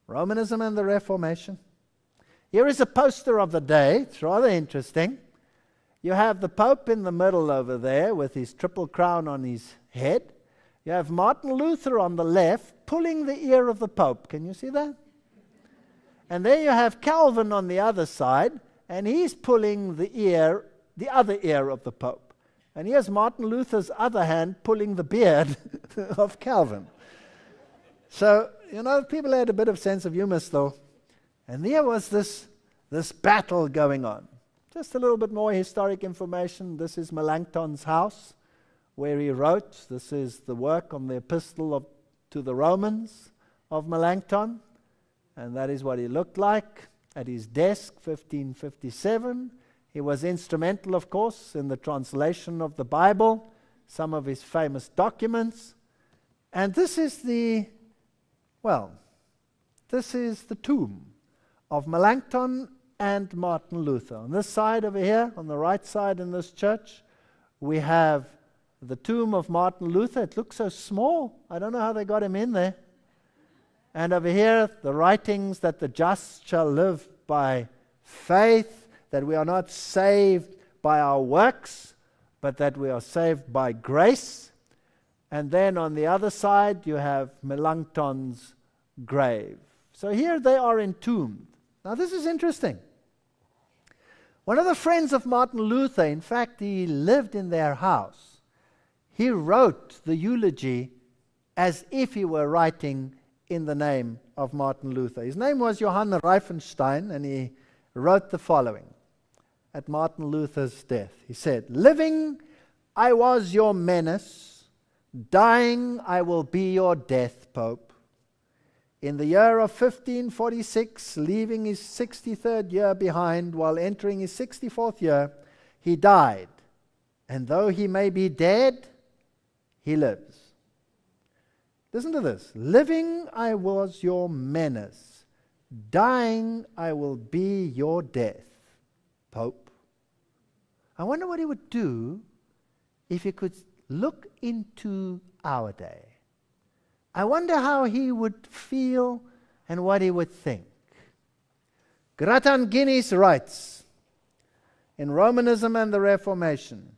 Romanism and the Reformation. Here is a poster of the day. It's rather interesting. You have the Pope in the middle over there with his triple crown on his head. You have Martin Luther on the left pulling the ear of the Pope. Can you see that? And there you have Calvin on the other side, and he's pulling the ear, the other ear of the Pope. And here's Martin Luther's other hand pulling the beard of Calvin. So, you know, people had a bit of sense of humor though. And there was this, this battle going on. Just a little bit more historic information. This is Melanchthon's house where he wrote, this is the work on the epistle of, to the Romans of Melanchthon, and that is what he looked like at his desk, 1557. He was instrumental, of course, in the translation of the Bible, some of his famous documents. And this is the, well, this is the tomb of Melanchthon and Martin Luther. On this side over here, on the right side in this church, we have the tomb of Martin Luther. It looks so small. I don't know how they got him in there. And over here, the writings that the just shall live by faith, that we are not saved by our works, but that we are saved by grace. And then on the other side, you have Melanchthon's grave. So here they are entombed. Now, this is interesting. One of the friends of Martin Luther, in fact, he lived in their house. He wrote the eulogy as if he were writing in the name of Martin Luther. His name was Johann Reifenstein, and he wrote the following at Martin Luther's death. He said, Living, I was your menace, dying, I will be your death, Pope. In the year of 1546, leaving his 63rd year behind while entering his 64th year, he died. And though he may be dead, he lives. Listen to this living I was your menace, dying I will be your death. Pope. I wonder what he would do if he could look into our day. I wonder how he would feel and what he would think. Grattan Guinness writes in Romanism and the Reformation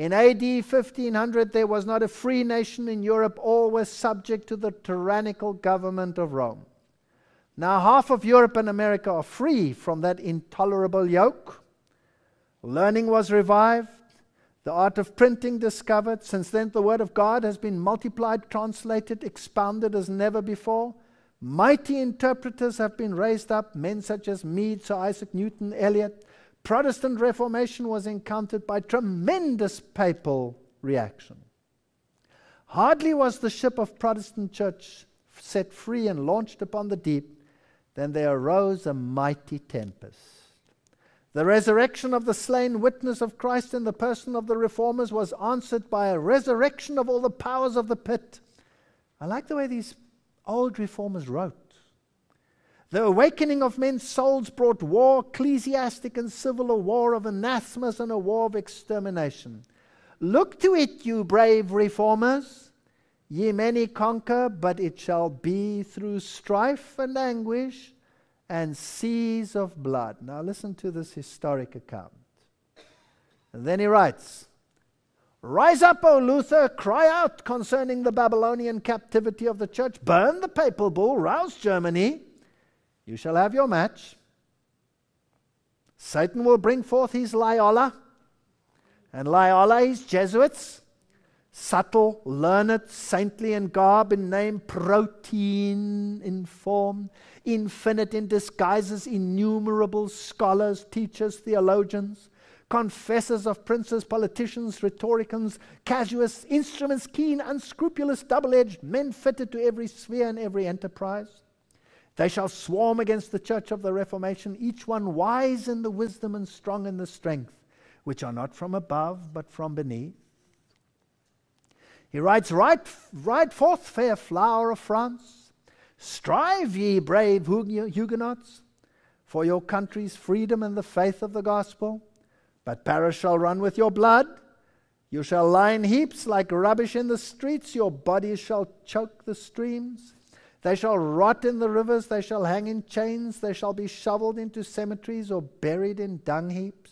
in AD 1500, there was not a free nation in Europe, all were subject to the tyrannical government of Rome. Now, half of Europe and America are free from that intolerable yoke. Learning was revived, the art of printing discovered. Since then, the Word of God has been multiplied, translated, expounded as never before. Mighty interpreters have been raised up, men such as Mead, Sir Isaac Newton, Eliot, Protestant Reformation was encountered by tremendous papal reaction. Hardly was the ship of Protestant church set free and launched upon the deep than there arose a mighty tempest. The resurrection of the slain witness of Christ in the person of the reformers was answered by a resurrection of all the powers of the pit. I like the way these old reformers wrote. The awakening of men's souls brought war, ecclesiastic and civil, a war of anathemas and a war of extermination. Look to it, you brave reformers. Ye many conquer, but it shall be through strife and anguish and seas of blood. Now listen to this historic account. And then he writes Rise up, O Luther, cry out concerning the Babylonian captivity of the church, burn the papal bull, rouse Germany. You shall have your match. Satan will bring forth his layola, and layola his Jesuits, subtle, learned, saintly in garb and name, protein in form, infinite in disguises, innumerable scholars, teachers, theologians, confessors of princes, politicians, rhetoricians, casuists, instruments keen, unscrupulous, double edged, men fitted to every sphere and every enterprise they shall swarm against the church of the Reformation, each one wise in the wisdom and strong in the strength, which are not from above, but from beneath. He writes, Ride, ride forth, fair flower of France. Strive, ye brave Huguenots, for your country's freedom and the faith of the gospel. But Paris shall run with your blood. You shall lie in heaps like rubbish in the streets. Your bodies shall choke the streams. They shall rot in the rivers, they shall hang in chains, they shall be shoveled into cemeteries or buried in dung heaps.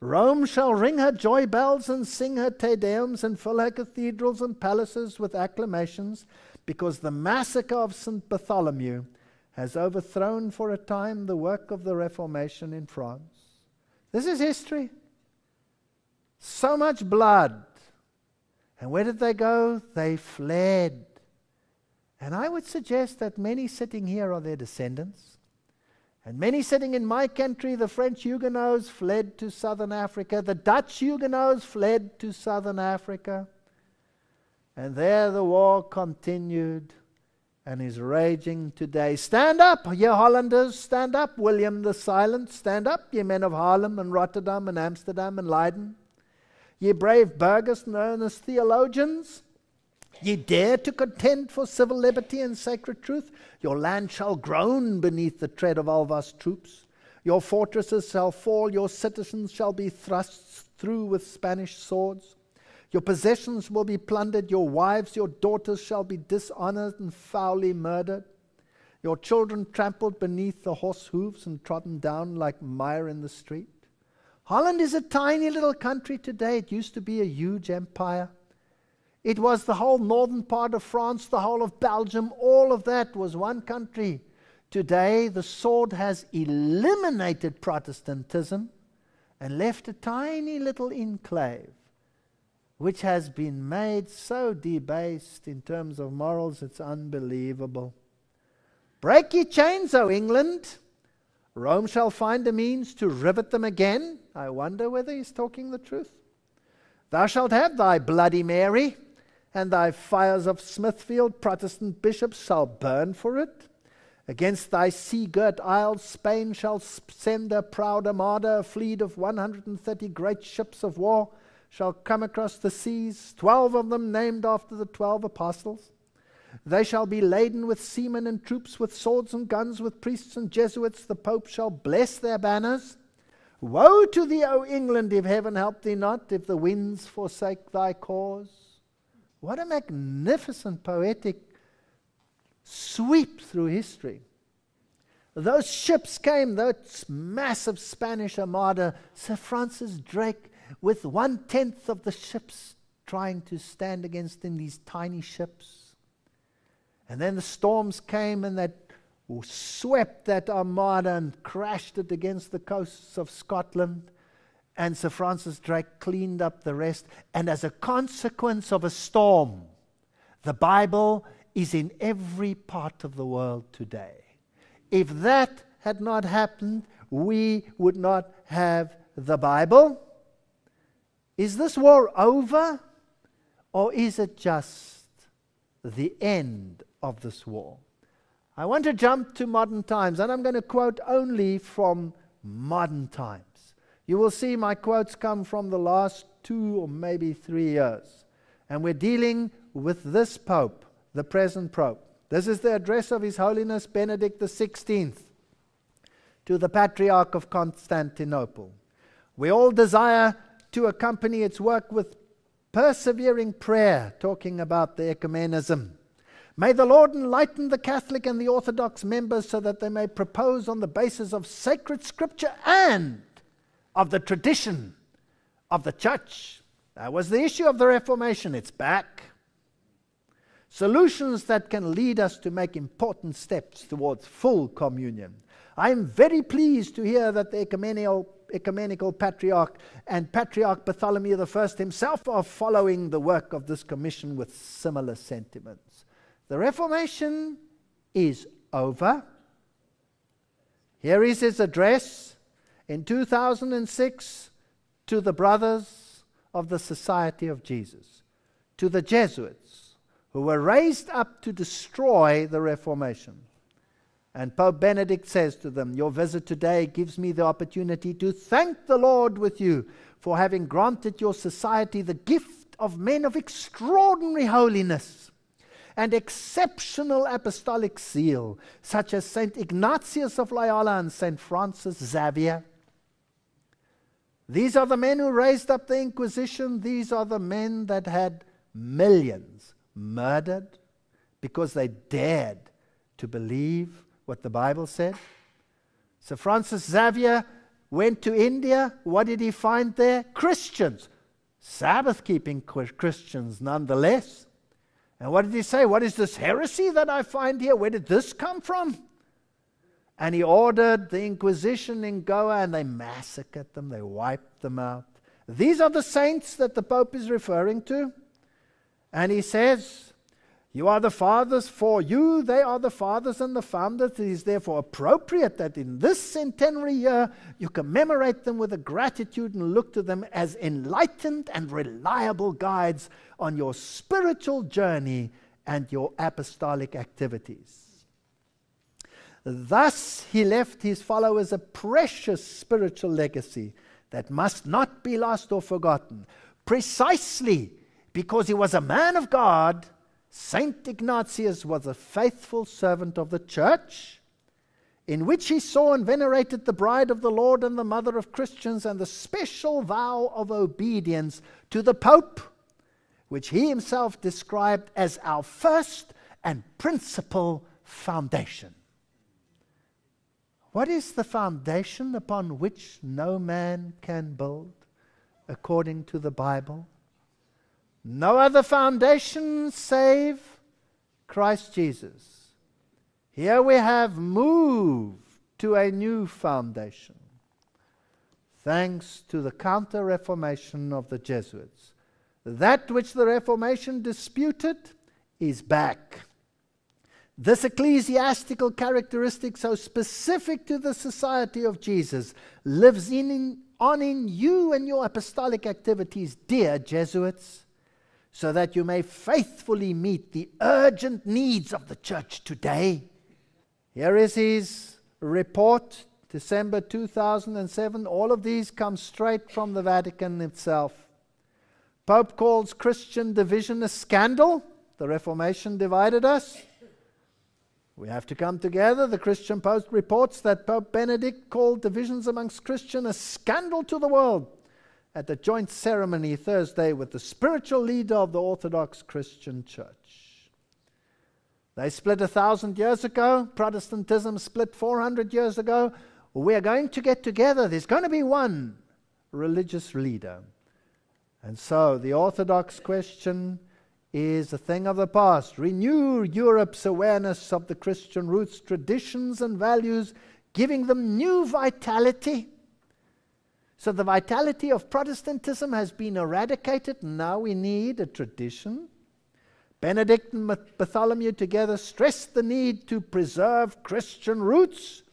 Rome shall ring her joy bells and sing her Te Deums and fill her cathedrals and palaces with acclamations because the massacre of St. Bartholomew has overthrown for a time the work of the Reformation in France. This is history. So much blood. And where did they go? They fled. And I would suggest that many sitting here are their descendants. And many sitting in my country, the French Huguenots fled to southern Africa, the Dutch Huguenots fled to southern Africa. And there the war continued and is raging today. Stand up, ye Hollanders, stand up, William the Silent, stand up, ye men of Haarlem and Rotterdam and Amsterdam and Leiden, ye brave burghers and earnest theologians. Ye dare to contend for civil liberty and sacred truth? Your land shall groan beneath the tread of Alva's troops. Your fortresses shall fall, your citizens shall be thrust through with Spanish swords. Your possessions will be plundered, your wives, your daughters shall be dishonored and foully murdered. Your children trampled beneath the horse hoofs and trodden down like mire in the street. Holland is a tiny little country today. It used to be a huge empire. It was the whole northern part of France, the whole of Belgium, all of that was one country. Today, the sword has eliminated Protestantism and left a tiny little enclave which has been made so debased in terms of morals, it's unbelievable. Break your chains, O England! Rome shall find a means to rivet them again. I wonder whether he's talking the truth. Thou shalt have thy Bloody Mary and thy fires of Smithfield, Protestant bishops shall burn for it. Against thy sea girt isles, Spain shall send a proud armada, a fleet of 130 great ships of war shall come across the seas, twelve of them named after the twelve apostles. They shall be laden with seamen and troops, with swords and guns, with priests and Jesuits. The Pope shall bless their banners. Woe to thee, O England, if heaven help thee not, if the winds forsake thy cause. What a magnificent poetic sweep through history. Those ships came, that massive Spanish armada, Sir Francis Drake with one tenth of the ships trying to stand against him, these tiny ships. And then the storms came and that swept that armada and crashed it against the coasts of Scotland and Sir Francis Drake cleaned up the rest. And as a consequence of a storm, the Bible is in every part of the world today. If that had not happened, we would not have the Bible. Is this war over? Or is it just the end of this war? I want to jump to modern times, and I'm going to quote only from modern times. You will see my quotes come from the last two or maybe three years. And we're dealing with this Pope, the present Pope. This is the address of His Holiness Benedict XVI to the Patriarch of Constantinople. We all desire to accompany its work with persevering prayer, talking about the ecumenism. May the Lord enlighten the Catholic and the Orthodox members so that they may propose on the basis of sacred scripture and of the tradition of the church. That was the issue of the Reformation. It's back. Solutions that can lead us to make important steps towards full communion. I am very pleased to hear that the ecumenical, ecumenical patriarch and Patriarch Bartholomew I himself are following the work of this commission with similar sentiments. The Reformation is over. Here is his address in 2006 to the brothers of the Society of Jesus, to the Jesuits, who were raised up to destroy the Reformation. And Pope Benedict says to them, Your visit today gives me the opportunity to thank the Lord with you for having granted your society the gift of men of extraordinary holiness and exceptional apostolic zeal, such as St. Ignatius of Loyola and St. Francis Xavier, these are the men who raised up the Inquisition. These are the men that had millions murdered because they dared to believe what the Bible said. So Francis Xavier went to India. What did he find there? Christians, Sabbath keeping Christians nonetheless. And what did he say? What is this heresy that I find here? Where did this come from? And he ordered the Inquisition in Goa and they massacred them, they wiped them out. These are the saints that the Pope is referring to. And he says, You are the fathers, for you, they are the fathers and the founders. It is therefore appropriate that in this centenary year you commemorate them with a gratitude and look to them as enlightened and reliable guides on your spiritual journey and your apostolic activities. Thus, he left his followers a precious spiritual legacy that must not be lost or forgotten. Precisely because he was a man of God, Saint Ignatius was a faithful servant of the church, in which he saw and venerated the bride of the Lord and the mother of Christians and the special vow of obedience to the Pope, which he himself described as our first and principal foundation. What is the foundation upon which no man can build, according to the Bible? No other foundation save Christ Jesus. Here we have moved to a new foundation, thanks to the counter reformation of the Jesuits. That which the Reformation disputed is back. This ecclesiastical characteristic, so specific to the society of Jesus, lives in, in, on in you and your apostolic activities, dear Jesuits, so that you may faithfully meet the urgent needs of the church today. Here is his report, December 2007. All of these come straight from the Vatican itself. Pope calls Christian division a scandal. The Reformation divided us. We have to come together. The Christian Post reports that Pope Benedict called divisions amongst Christians a scandal to the world at the joint ceremony Thursday with the spiritual leader of the Orthodox Christian Church. They split a thousand years ago, Protestantism split 400 years ago. We are going to get together. There's going to be one religious leader. And so the Orthodox question is a thing of the past. Renew Europe's awareness of the Christian roots, traditions, and values, giving them new vitality. So the vitality of Protestantism has been eradicated. Now we need a tradition. Benedict and Bartholomew together stressed the need to preserve Christian roots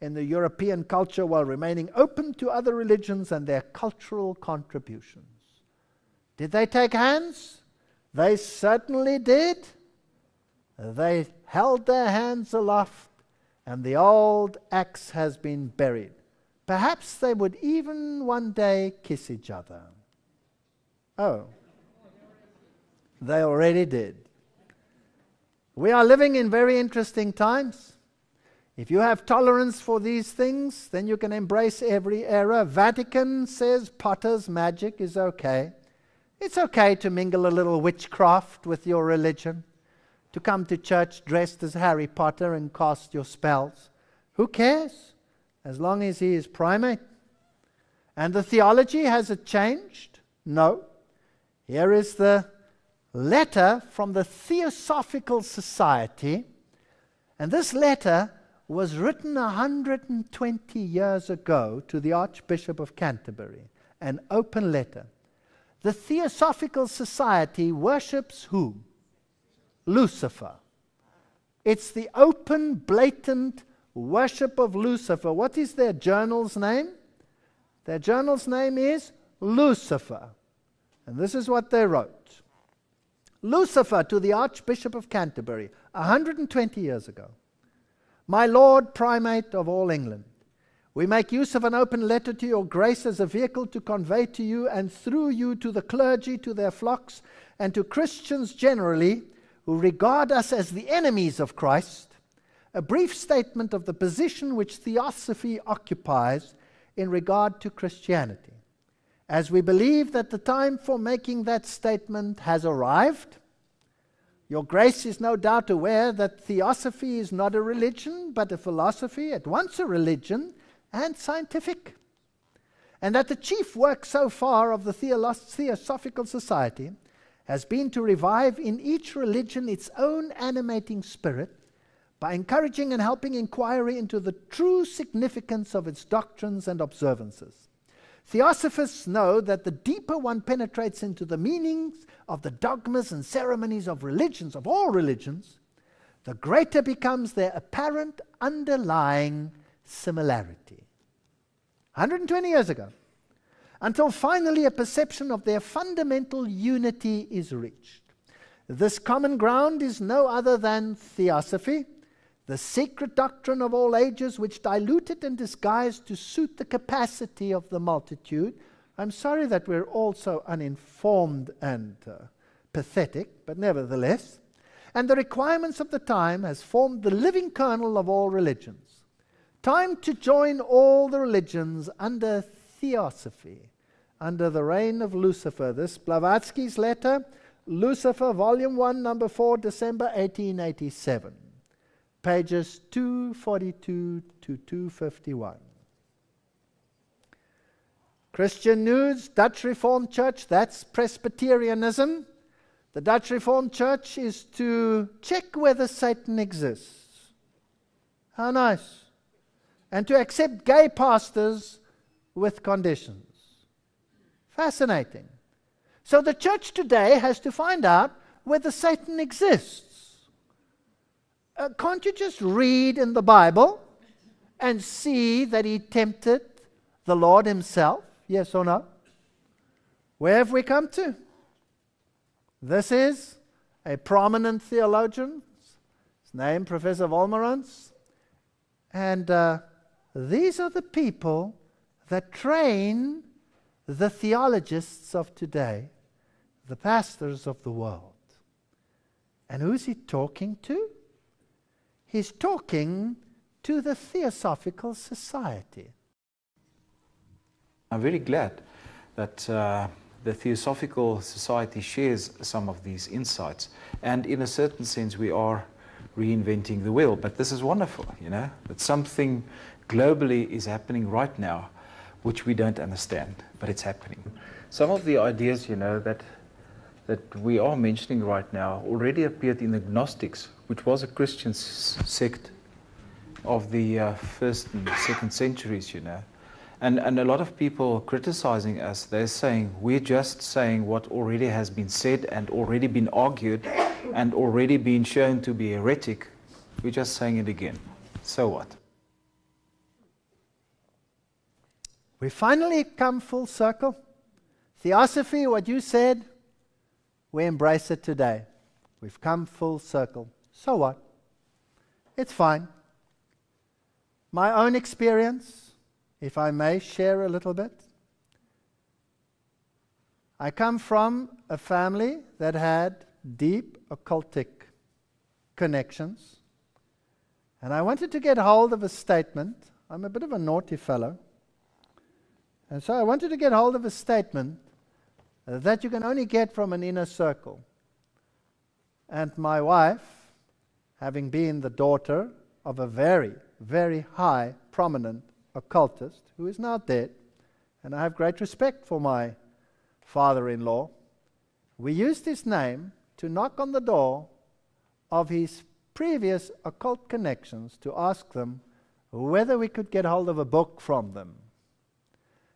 in the European culture while remaining open to other religions and their cultural contributions. Did they take hands? They certainly did. They held their hands aloft, and the old axe has been buried. Perhaps they would even one day kiss each other. Oh, they already did. We are living in very interesting times. If you have tolerance for these things, then you can embrace every era. Vatican says potter's magic is okay. It's okay to mingle a little witchcraft with your religion, to come to church dressed as Harry Potter and cast your spells. Who cares? As long as he is primate. And the theology, has it changed? No. Here is the letter from the Theosophical Society. And this letter was written 120 years ago to the Archbishop of Canterbury, an open letter. The Theosophical Society worships who, Lucifer. It's the open, blatant worship of Lucifer. What is their journal's name? Their journal's name is Lucifer. And this is what they wrote Lucifer to the Archbishop of Canterbury, 120 years ago. My Lord Primate of all England. We make use of an open letter to your grace as a vehicle to convey to you and through you to the clergy, to their flocks, and to Christians generally who regard us as the enemies of Christ, a brief statement of the position which theosophy occupies in regard to Christianity. As we believe that the time for making that statement has arrived, your grace is no doubt aware that theosophy is not a religion, but a philosophy, at once a religion and scientific. And that the chief work so far of the Theosophical Society has been to revive in each religion its own animating spirit by encouraging and helping inquiry into the true significance of its doctrines and observances. Theosophists know that the deeper one penetrates into the meanings of the dogmas and ceremonies of religions, of all religions, the greater becomes their apparent underlying similarity. 120 years ago. Until finally, a perception of their fundamental unity is reached. This common ground is no other than theosophy, the secret doctrine of all ages, which diluted and disguised to suit the capacity of the multitude. I'm sorry that we're all so uninformed and uh, pathetic, but nevertheless, and the requirements of the time has formed the living kernel of all religions. Time to join all the religions under theosophy, under the reign of Lucifer. This Blavatsky's letter, Lucifer, Volume 1, Number 4, December 1887, pages 242 to 251. Christian News, Dutch Reformed Church, that's Presbyterianism. The Dutch Reformed Church is to check whether Satan exists. How nice and to accept gay pastors with conditions. Fascinating. So the church today has to find out whether Satan exists. Uh, can't you just read in the Bible and see that he tempted the Lord himself? Yes or no? Where have we come to? This is a prominent theologian, his name Professor Volmerans, and uh, these are the people that train the theologists of today, the pastors of the world. And who's he talking to? He's talking to the Theosophical Society. I'm very glad that uh, the Theosophical Society shares some of these insights. And in a certain sense, we are reinventing the wheel. But this is wonderful, you know, that something globally is happening right now, which we don't understand, but it's happening. Some of the ideas, you know, that, that we are mentioning right now already appeared in the Gnostics, which was a Christian sect of the uh, first and second centuries, you know. And, and a lot of people criticizing us, they're saying, we're just saying what already has been said and already been argued and already been shown to be heretic. We're just saying it again. So what? We finally come full circle. Theosophy, what you said, we embrace it today. We've come full circle. So what? It's fine. My own experience, if I may share a little bit. I come from a family that had deep occultic connections, and I wanted to get hold of a statement. I'm a bit of a naughty fellow. And so I wanted to get hold of a statement that you can only get from an inner circle. And my wife, having been the daughter of a very, very high, prominent occultist who is now dead, and I have great respect for my father in law, we used his name to knock on the door of his previous occult connections to ask them whether we could get hold of a book from them.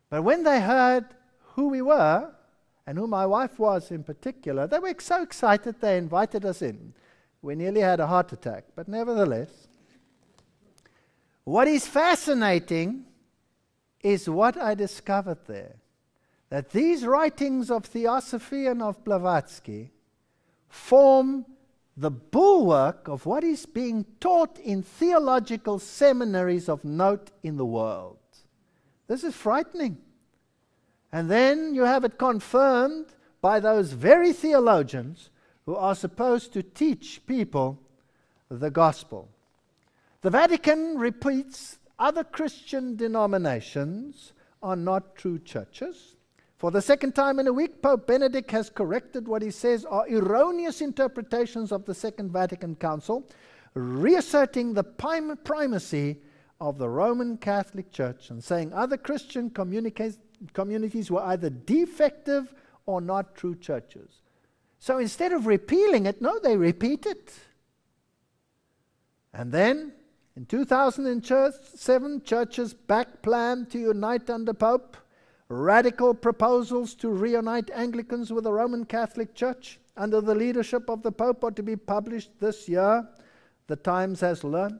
But when they heard who we were, and who my wife was in particular, they were so excited they invited us in. We nearly had a heart attack, but nevertheless. What is fascinating is what I discovered there that these writings of Theosophy and of Blavatsky form the bulwark of what is being taught in theological seminaries of note in the world. This is frightening. And then you have it confirmed by those very theologians who are supposed to teach people the gospel. The Vatican repeats other Christian denominations are not true churches. For the second time in a week, Pope Benedict has corrected what he says are erroneous interpretations of the Second Vatican Council, reasserting the prim- primacy of the Roman Catholic Church and saying other Christian communities were either defective or not true churches. So instead of repealing it, no, they repeat it. And then in 2007, churches planned to unite under Pope, radical proposals to reunite Anglicans with the Roman Catholic Church under the leadership of the Pope are to be published this year. The Times has learned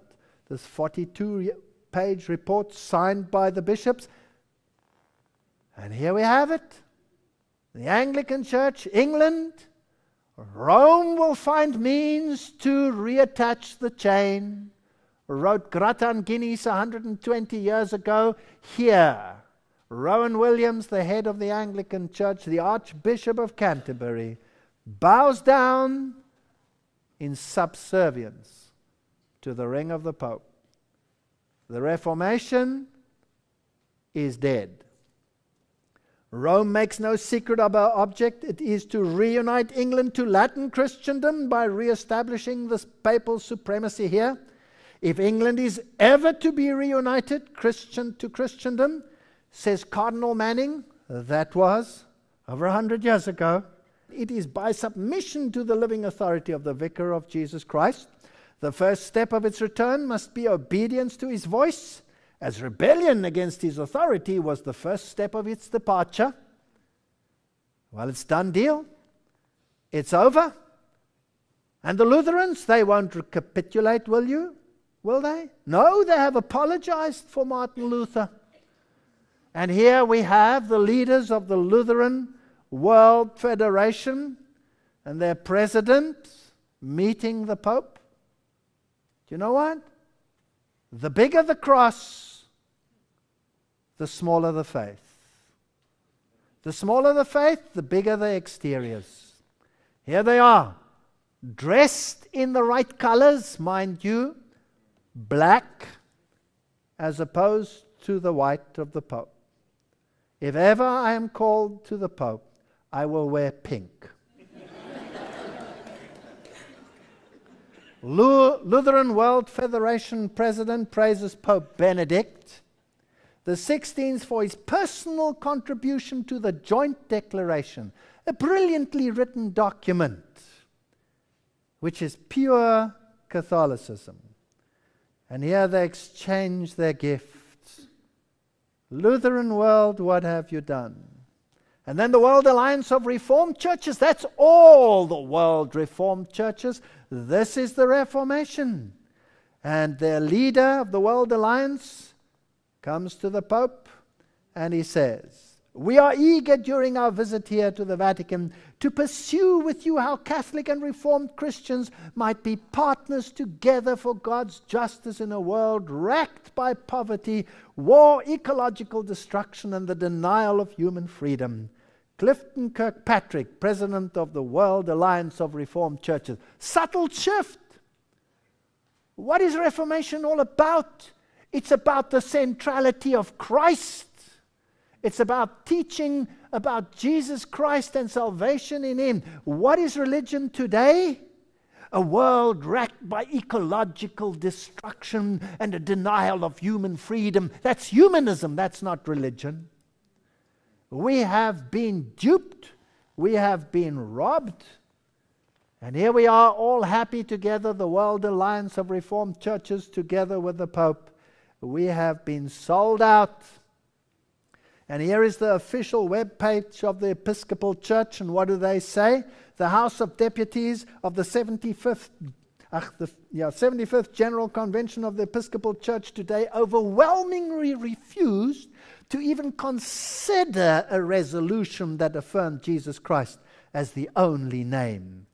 this 42 page report signed by the bishops. And here we have it. The Anglican Church, England, Rome will find means to reattach the chain, wrote Grattan Guinness 120 years ago. Here, Rowan Williams, the head of the Anglican Church, the Archbishop of Canterbury, bows down in subservience to the ring of the Pope. The Reformation is dead. Rome makes no secret of her object. It is to reunite England to Latin Christendom by re-establishing the papal supremacy here. If England is ever to be reunited Christian to Christendom, says Cardinal Manning, that was over a hundred years ago. It is by submission to the living authority of the Vicar of Jesus Christ the first step of its return must be obedience to his voice, as rebellion against his authority was the first step of its departure. Well, it's done deal. It's over. And the Lutherans, they won't recapitulate, will you? Will they? No, they have apologized for Martin Luther. And here we have the leaders of the Lutheran World Federation and their president meeting the Pope you know what? The bigger the cross, the smaller the faith. The smaller the faith, the bigger the exteriors. Here they are, dressed in the right colors, mind you, black as opposed to the white of the Pope. If ever I am called to the Pope, I will wear pink. Lutheran World Federation president praises Pope Benedict the 16th for his personal contribution to the Joint Declaration, a brilliantly written document which is pure Catholicism. And here they exchange their gifts. Lutheran world, what have you done? And then the World Alliance of Reformed Churches. That's all the world Reformed Churches. This is the Reformation. And their leader of the World Alliance comes to the Pope and he says, We are eager during our visit here to the Vatican to pursue with you how Catholic and Reformed Christians might be partners together for God's justice in a world racked by poverty, war, ecological destruction, and the denial of human freedom. Clifton Kirkpatrick, president of the World Alliance of Reformed Churches. Subtle shift. What is Reformation all about? It's about the centrality of Christ. It's about teaching about Jesus Christ and salvation in Him. What is religion today? A world racked by ecological destruction and a denial of human freedom. That's humanism, that's not religion. We have been duped. We have been robbed. And here we are, all happy together, the World Alliance of Reformed Churches, together with the Pope. We have been sold out. And here is the official webpage of the Episcopal Church, and what do they say? The House of Deputies of the 75th, uh, the, yeah, 75th General Convention of the Episcopal Church today overwhelmingly refused to even consider a resolution that affirmed Jesus Christ as the only name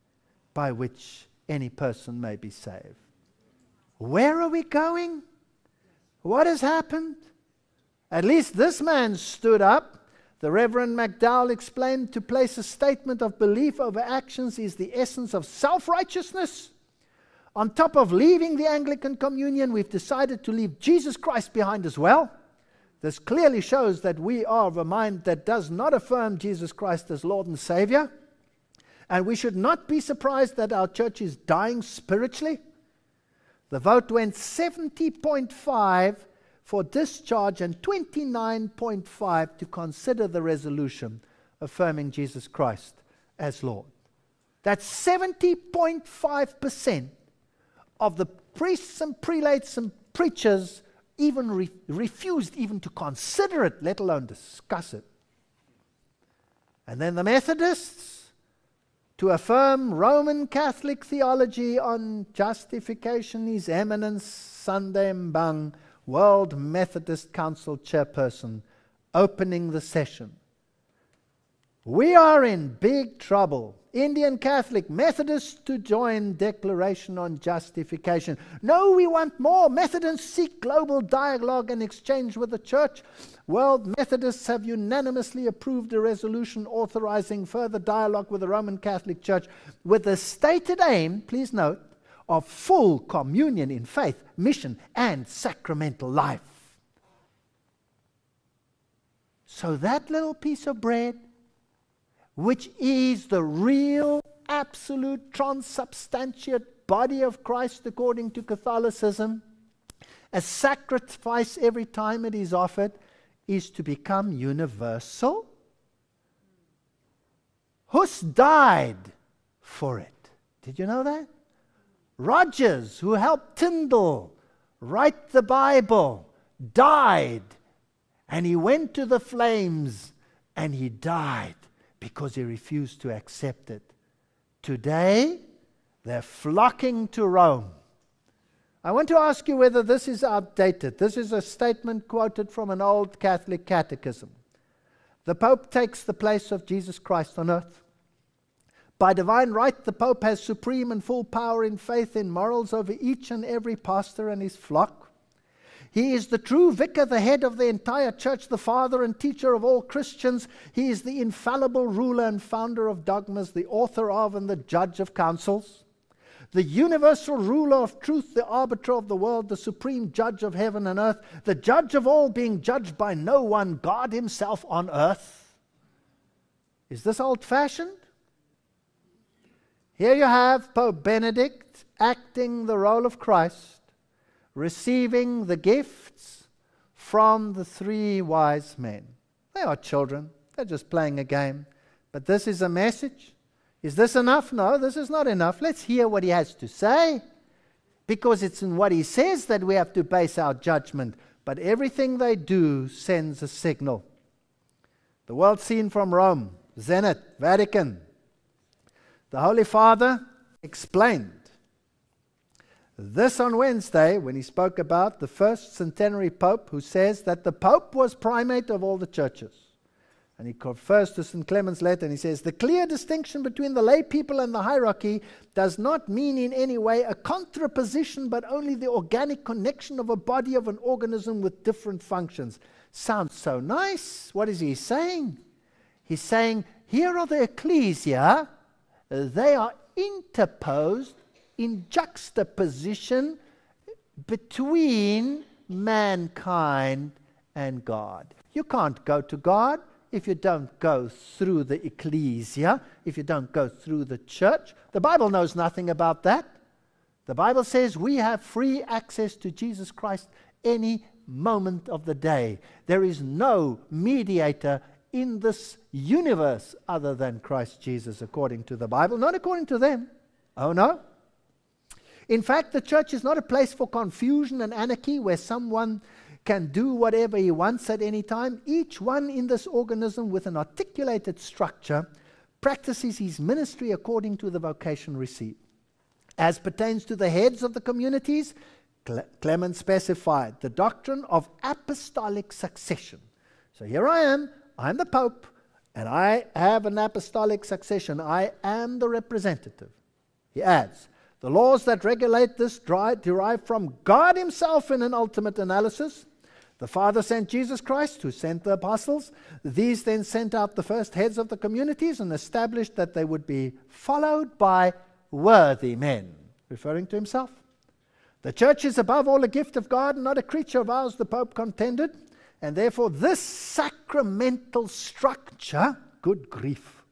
by which any person may be saved. Where are we going? What has happened? At least this man stood up. The Reverend McDowell explained to place a statement of belief over actions is the essence of self righteousness. On top of leaving the Anglican Communion, we've decided to leave Jesus Christ behind as well. This clearly shows that we are of a mind that does not affirm Jesus Christ as Lord and Savior. And we should not be surprised that our church is dying spiritually. The vote went 70.5 for discharge and 29.5 to consider the resolution affirming Jesus Christ as Lord. That's 70.5% of the priests and prelates and preachers even re- refused even to consider it, let alone discuss it. And then the Methodists, to affirm Roman Catholic theology on justification, His Eminence Sunday Mbang, World Methodist Council chairperson, opening the session. We are in big trouble. Indian Catholic, Methodists to join Declaration on Justification. No, we want more. Methodists seek global dialogue and exchange with the Church. World Methodists have unanimously approved a resolution authorizing further dialogue with the Roman Catholic Church with the stated aim, please note, of full communion in faith, mission, and sacramental life. So that little piece of bread which is the real, absolute, transubstantiate body of Christ according to Catholicism, a sacrifice every time it is offered, is to become universal. Huss died for it. Did you know that? Rogers, who helped Tyndall write the Bible, died. And he went to the flames and he died because he refused to accept it. Today, they're flocking to Rome. I want to ask you whether this is outdated. This is a statement quoted from an old Catholic catechism. The Pope takes the place of Jesus Christ on earth. By divine right, the Pope has supreme and full power in faith in morals over each and every pastor and his flock. He is the true vicar, the head of the entire church, the father and teacher of all Christians. He is the infallible ruler and founder of dogmas, the author of and the judge of councils, the universal ruler of truth, the arbiter of the world, the supreme judge of heaven and earth, the judge of all, being judged by no one, God Himself on earth. Is this old fashioned? Here you have Pope Benedict acting the role of Christ receiving the gifts from the three wise men. They are children, they're just playing a game. But this is a message. Is this enough? No, this is not enough. Let's hear what he has to say because it's in what he says that we have to base our judgment. But everything they do sends a signal. The world seen from Rome, Zenit, Vatican. The Holy Father explained this on Wednesday, when he spoke about the first centenary pope who says that the pope was primate of all the churches. And he refers to St. Clement's letter and he says, The clear distinction between the lay people and the hierarchy does not mean in any way a contraposition, but only the organic connection of a body of an organism with different functions. Sounds so nice. What is he saying? He's saying, Here are the ecclesia, they are interposed in juxtaposition between mankind and God. You can't go to God if you don't go through the ecclesia, if you don't go through the church. The Bible knows nothing about that. The Bible says we have free access to Jesus Christ any moment of the day. There is no mediator in this universe other than Christ Jesus, according to the Bible, not according to them. Oh no, in fact, the church is not a place for confusion and anarchy where someone can do whatever he wants at any time. Each one in this organism with an articulated structure practices his ministry according to the vocation received. As pertains to the heads of the communities, Clement specified the doctrine of apostolic succession. So here I am, I'm the Pope, and I have an apostolic succession. I am the representative. He adds, the laws that regulate this derive from God Himself in an ultimate analysis. The Father sent Jesus Christ, who sent the apostles. These then sent out the first heads of the communities and established that they would be followed by worthy men, referring to himself. The church is above all a gift of God and not a creature of ours, the Pope contended, and therefore this sacramental structure, good grief,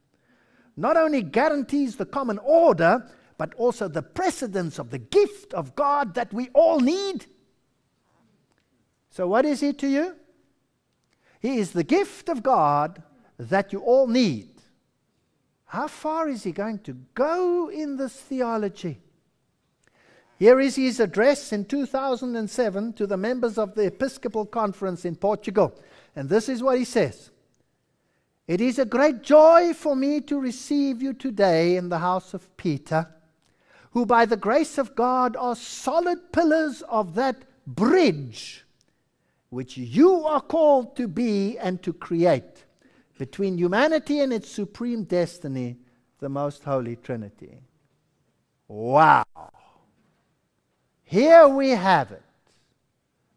not only guarantees the common order, but also the precedence of the gift of God that we all need. So, what is He to you? He is the gift of God that you all need. How far is He going to go in this theology? Here is his address in 2007 to the members of the Episcopal Conference in Portugal. And this is what he says It is a great joy for me to receive you today in the house of Peter who by the grace of God are solid pillars of that bridge which you are called to be and to create between humanity and its supreme destiny, the most holy Trinity. Wow! Here we have it.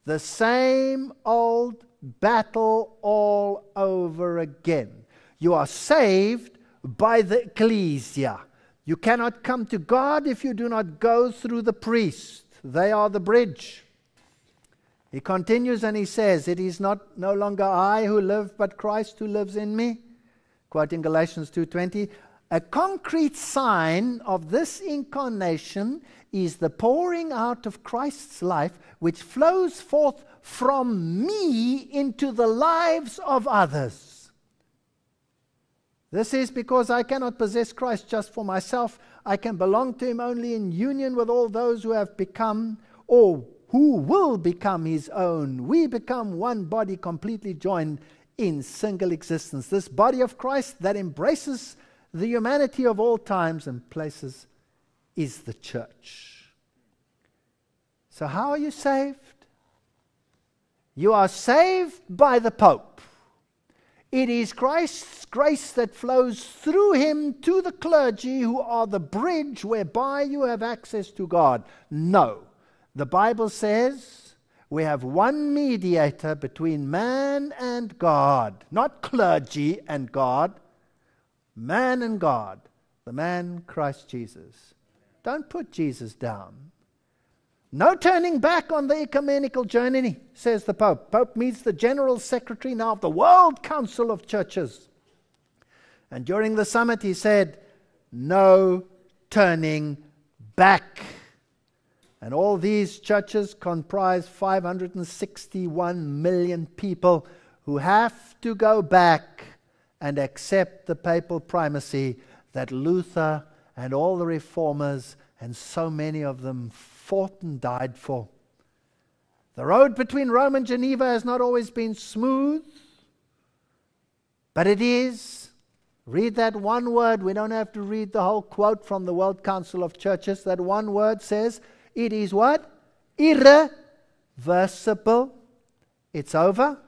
The same old battle all over again. You are saved by the ecclesia you cannot come to God if you do not go through the priest. They are the bridge. He continues and he says, It is not no longer I who live, but Christ who lives in me. Quoting Galatians 2:20, a concrete sign of this incarnation is the pouring out of Christ's life, which flows forth from me into the lives of others. This is because I cannot possess Christ just for myself. I can belong to him only in union with all those who have become or who will become his own. We become one body completely joined in single existence. This body of Christ that embraces the humanity of all times and places is the church. So, how are you saved? You are saved by the Pope. It is Christ's grace that flows through him to the clergy who are the bridge whereby you have access to God. No. The Bible says we have one mediator between man and God, not clergy and God, man and God, the man Christ Jesus. Don't put Jesus down. No turning back on the ecumenical journey, says the Pope. Pope meets the General Secretary now of the World Council of Churches. And during the summit, he said, No turning back. And all these churches comprise 561 million people who have to go back and accept the papal primacy that Luther and all the reformers and so many of them fought and died for. The road between Rome and Geneva has not always been smooth, but it is. Read that one word. We don't have to read the whole quote from the World Council of Churches. That one word says, it is what? Irreversible. It's over.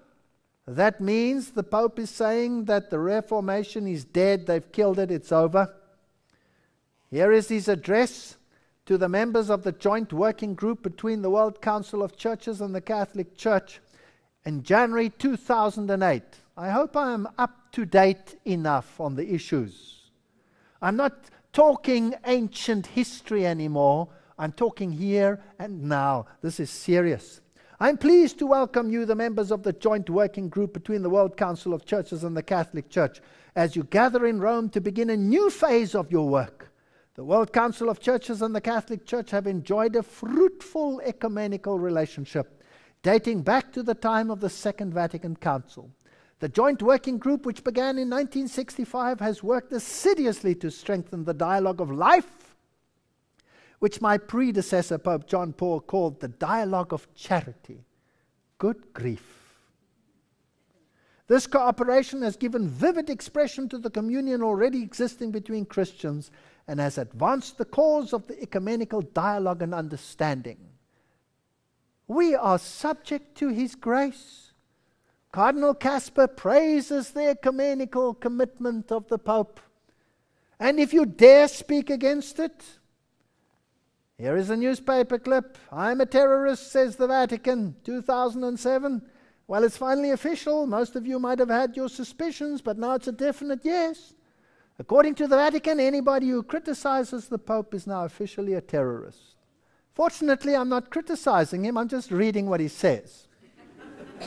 That means the Pope is saying that the Reformation is dead, they've killed it, it's over. Here is his address to the members of the joint working group between the World Council of Churches and the Catholic Church in January 2008. I hope I am up to date enough on the issues. I'm not talking ancient history anymore. I'm talking here and now. This is serious. I'm pleased to welcome you, the members of the joint working group between the World Council of Churches and the Catholic Church, as you gather in Rome to begin a new phase of your work the World Council of Churches and the Catholic Church have enjoyed a fruitful ecumenical relationship dating back to the time of the Second Vatican Council. The joint working group, which began in 1965, has worked assiduously to strengthen the dialogue of life, which my predecessor, Pope John Paul, called the dialogue of charity. Good grief. This cooperation has given vivid expression to the communion already existing between Christians and has advanced the cause of the ecumenical dialogue and understanding. We are subject to his grace. Cardinal Caspar praises the ecumenical commitment of the Pope. And if you dare speak against it, here is a newspaper clip. I'm a terrorist, says the Vatican, 2007. Well, it's finally official. Most of you might have had your suspicions, but now it's a definite yes. According to the Vatican, anybody who criticizes the Pope is now officially a terrorist. Fortunately, I'm not criticizing him, I'm just reading what he says.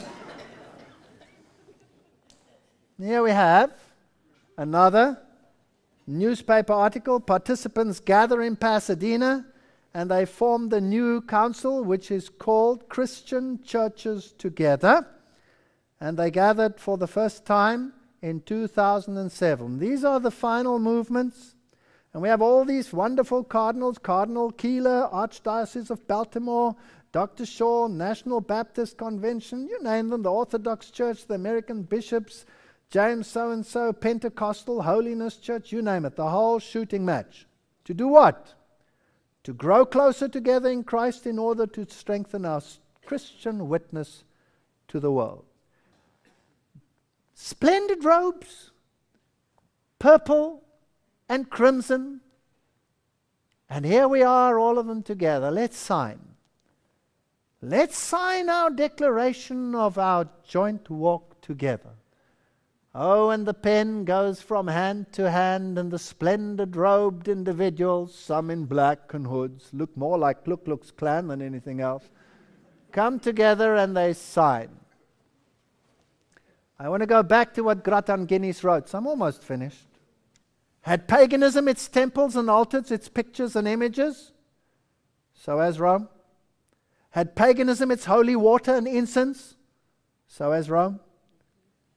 Here we have another newspaper article Participants gather in Pasadena and they form the new council, which is called Christian Churches Together. And they gathered for the first time in 2007. These are the final movements. And we have all these wonderful cardinals Cardinal Keeler, Archdiocese of Baltimore, Dr. Shaw, National Baptist Convention, you name them, the Orthodox Church, the American bishops, James so and so, Pentecostal, Holiness Church, you name it, the whole shooting match. To do what? To grow closer together in Christ in order to strengthen our Christian witness to the world. Splendid robes, purple and crimson. And here we are, all of them together. Let's sign. Let's sign our declaration of our joint walk together. Oh, and the pen goes from hand to hand, and the splendid robed individuals, some in black and hoods, look more like Kluk Klux Klan than anything else, come together and they sign. I want to go back to what Grattan Guinness wrote, so I'm almost finished. Had paganism its temples and altars, its pictures and images? So has Rome. Had paganism its holy water and incense? So has Rome.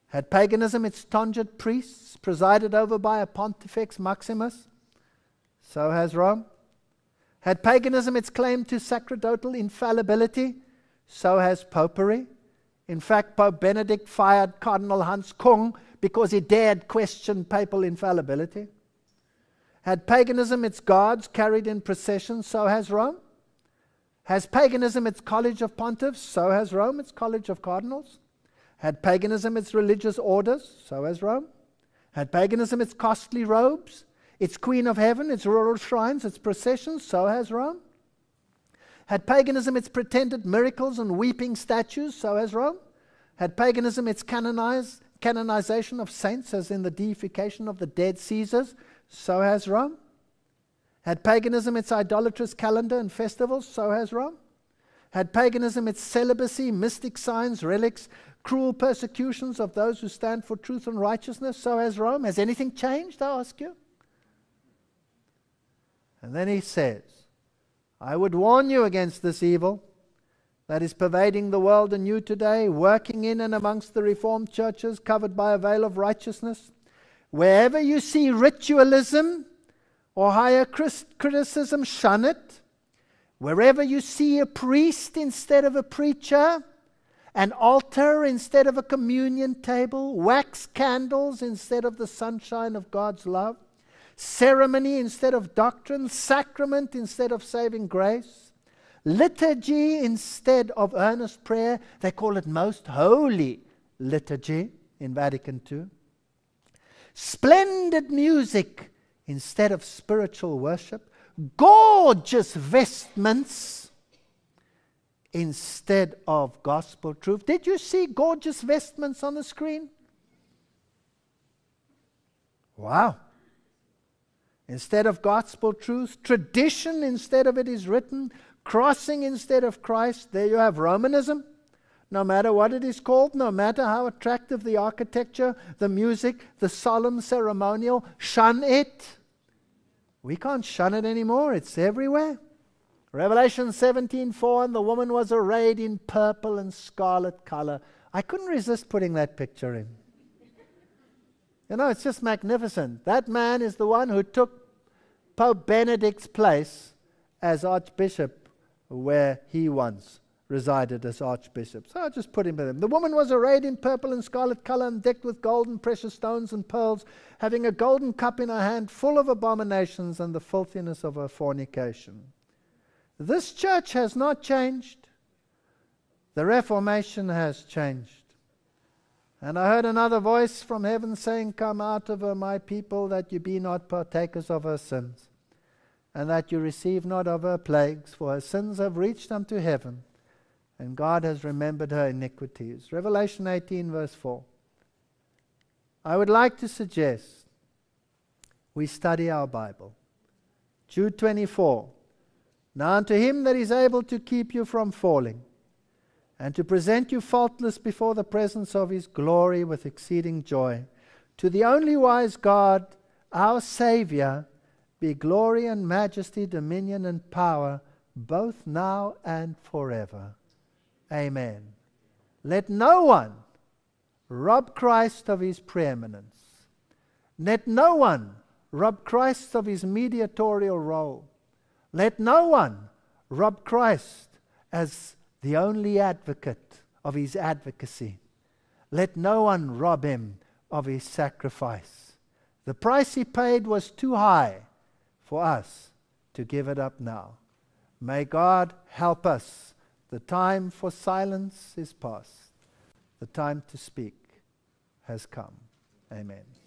Had paganism its tonsured priests presided over by a pontifex maximus? So has Rome. Had paganism its claim to sacerdotal infallibility? So has popery. In fact, Pope Benedict fired Cardinal Hans Kung because he dared question papal infallibility. Had paganism its gods carried in procession, so has Rome. Has paganism its college of pontiffs, so has Rome its college of cardinals. Had paganism its religious orders, so has Rome. Had paganism its costly robes, its queen of heaven, its rural shrines, its processions, so has Rome. Had paganism its pretended miracles and weeping statues, so has Rome? Had paganism its canonization of saints, as in the deification of the dead Caesars, so has Rome? Had paganism its idolatrous calendar and festivals, so has Rome? Had paganism its celibacy, mystic signs, relics, cruel persecutions of those who stand for truth and righteousness, so has Rome? Has anything changed, I ask you? And then he says, I would warn you against this evil that is pervading the world and you today, working in and amongst the Reformed churches covered by a veil of righteousness. Wherever you see ritualism or higher criticism, shun it. Wherever you see a priest instead of a preacher, an altar instead of a communion table, wax candles instead of the sunshine of God's love, ceremony instead of doctrine, sacrament instead of saving grace, liturgy instead of earnest prayer. They call it most holy liturgy in Vatican II. Splendid music instead of spiritual worship, gorgeous vestments instead of gospel truth. Did you see gorgeous vestments on the screen? Wow instead of gospel truth, tradition instead of it is written, crossing instead of Christ. There you have Romanism. No matter what it is called, no matter how attractive the architecture, the music, the solemn ceremonial, shun it. We can't shun it anymore. It's everywhere. Revelation 17 4, and the woman was arrayed in purple and scarlet color. I couldn't resist putting that picture in. You know, it's just magnificent. That man is the one who took Pope Benedict's place as Archbishop where he once resided as Archbishop. So I just put him with him. The woman was arrayed in purple and scarlet color and decked with gold and precious stones and pearls, having a golden cup in her hand full of abominations and the filthiness of her fornication. This church has not changed. The Reformation has changed. And I heard another voice from heaven saying, Come out of her, my people, that you be not partakers of her sins, and that you receive not of her plagues, for her sins have reached unto heaven, and God has remembered her iniquities. Revelation 18, verse 4. I would like to suggest we study our Bible. Jude 24. Now unto him that is able to keep you from falling and to present you faultless before the presence of his glory with exceeding joy. To the only wise God, our Saviour, be glory and majesty, dominion and power, both now and forever. Amen. Let no one rob Christ of his preeminence. Let no one rob Christ of his mediatorial role. Let no one rob Christ as the only advocate of his advocacy. Let no one rob him of his sacrifice. The price he paid was too high for us to give it up now. May God help us. The time for silence is past. The time to speak has come. Amen.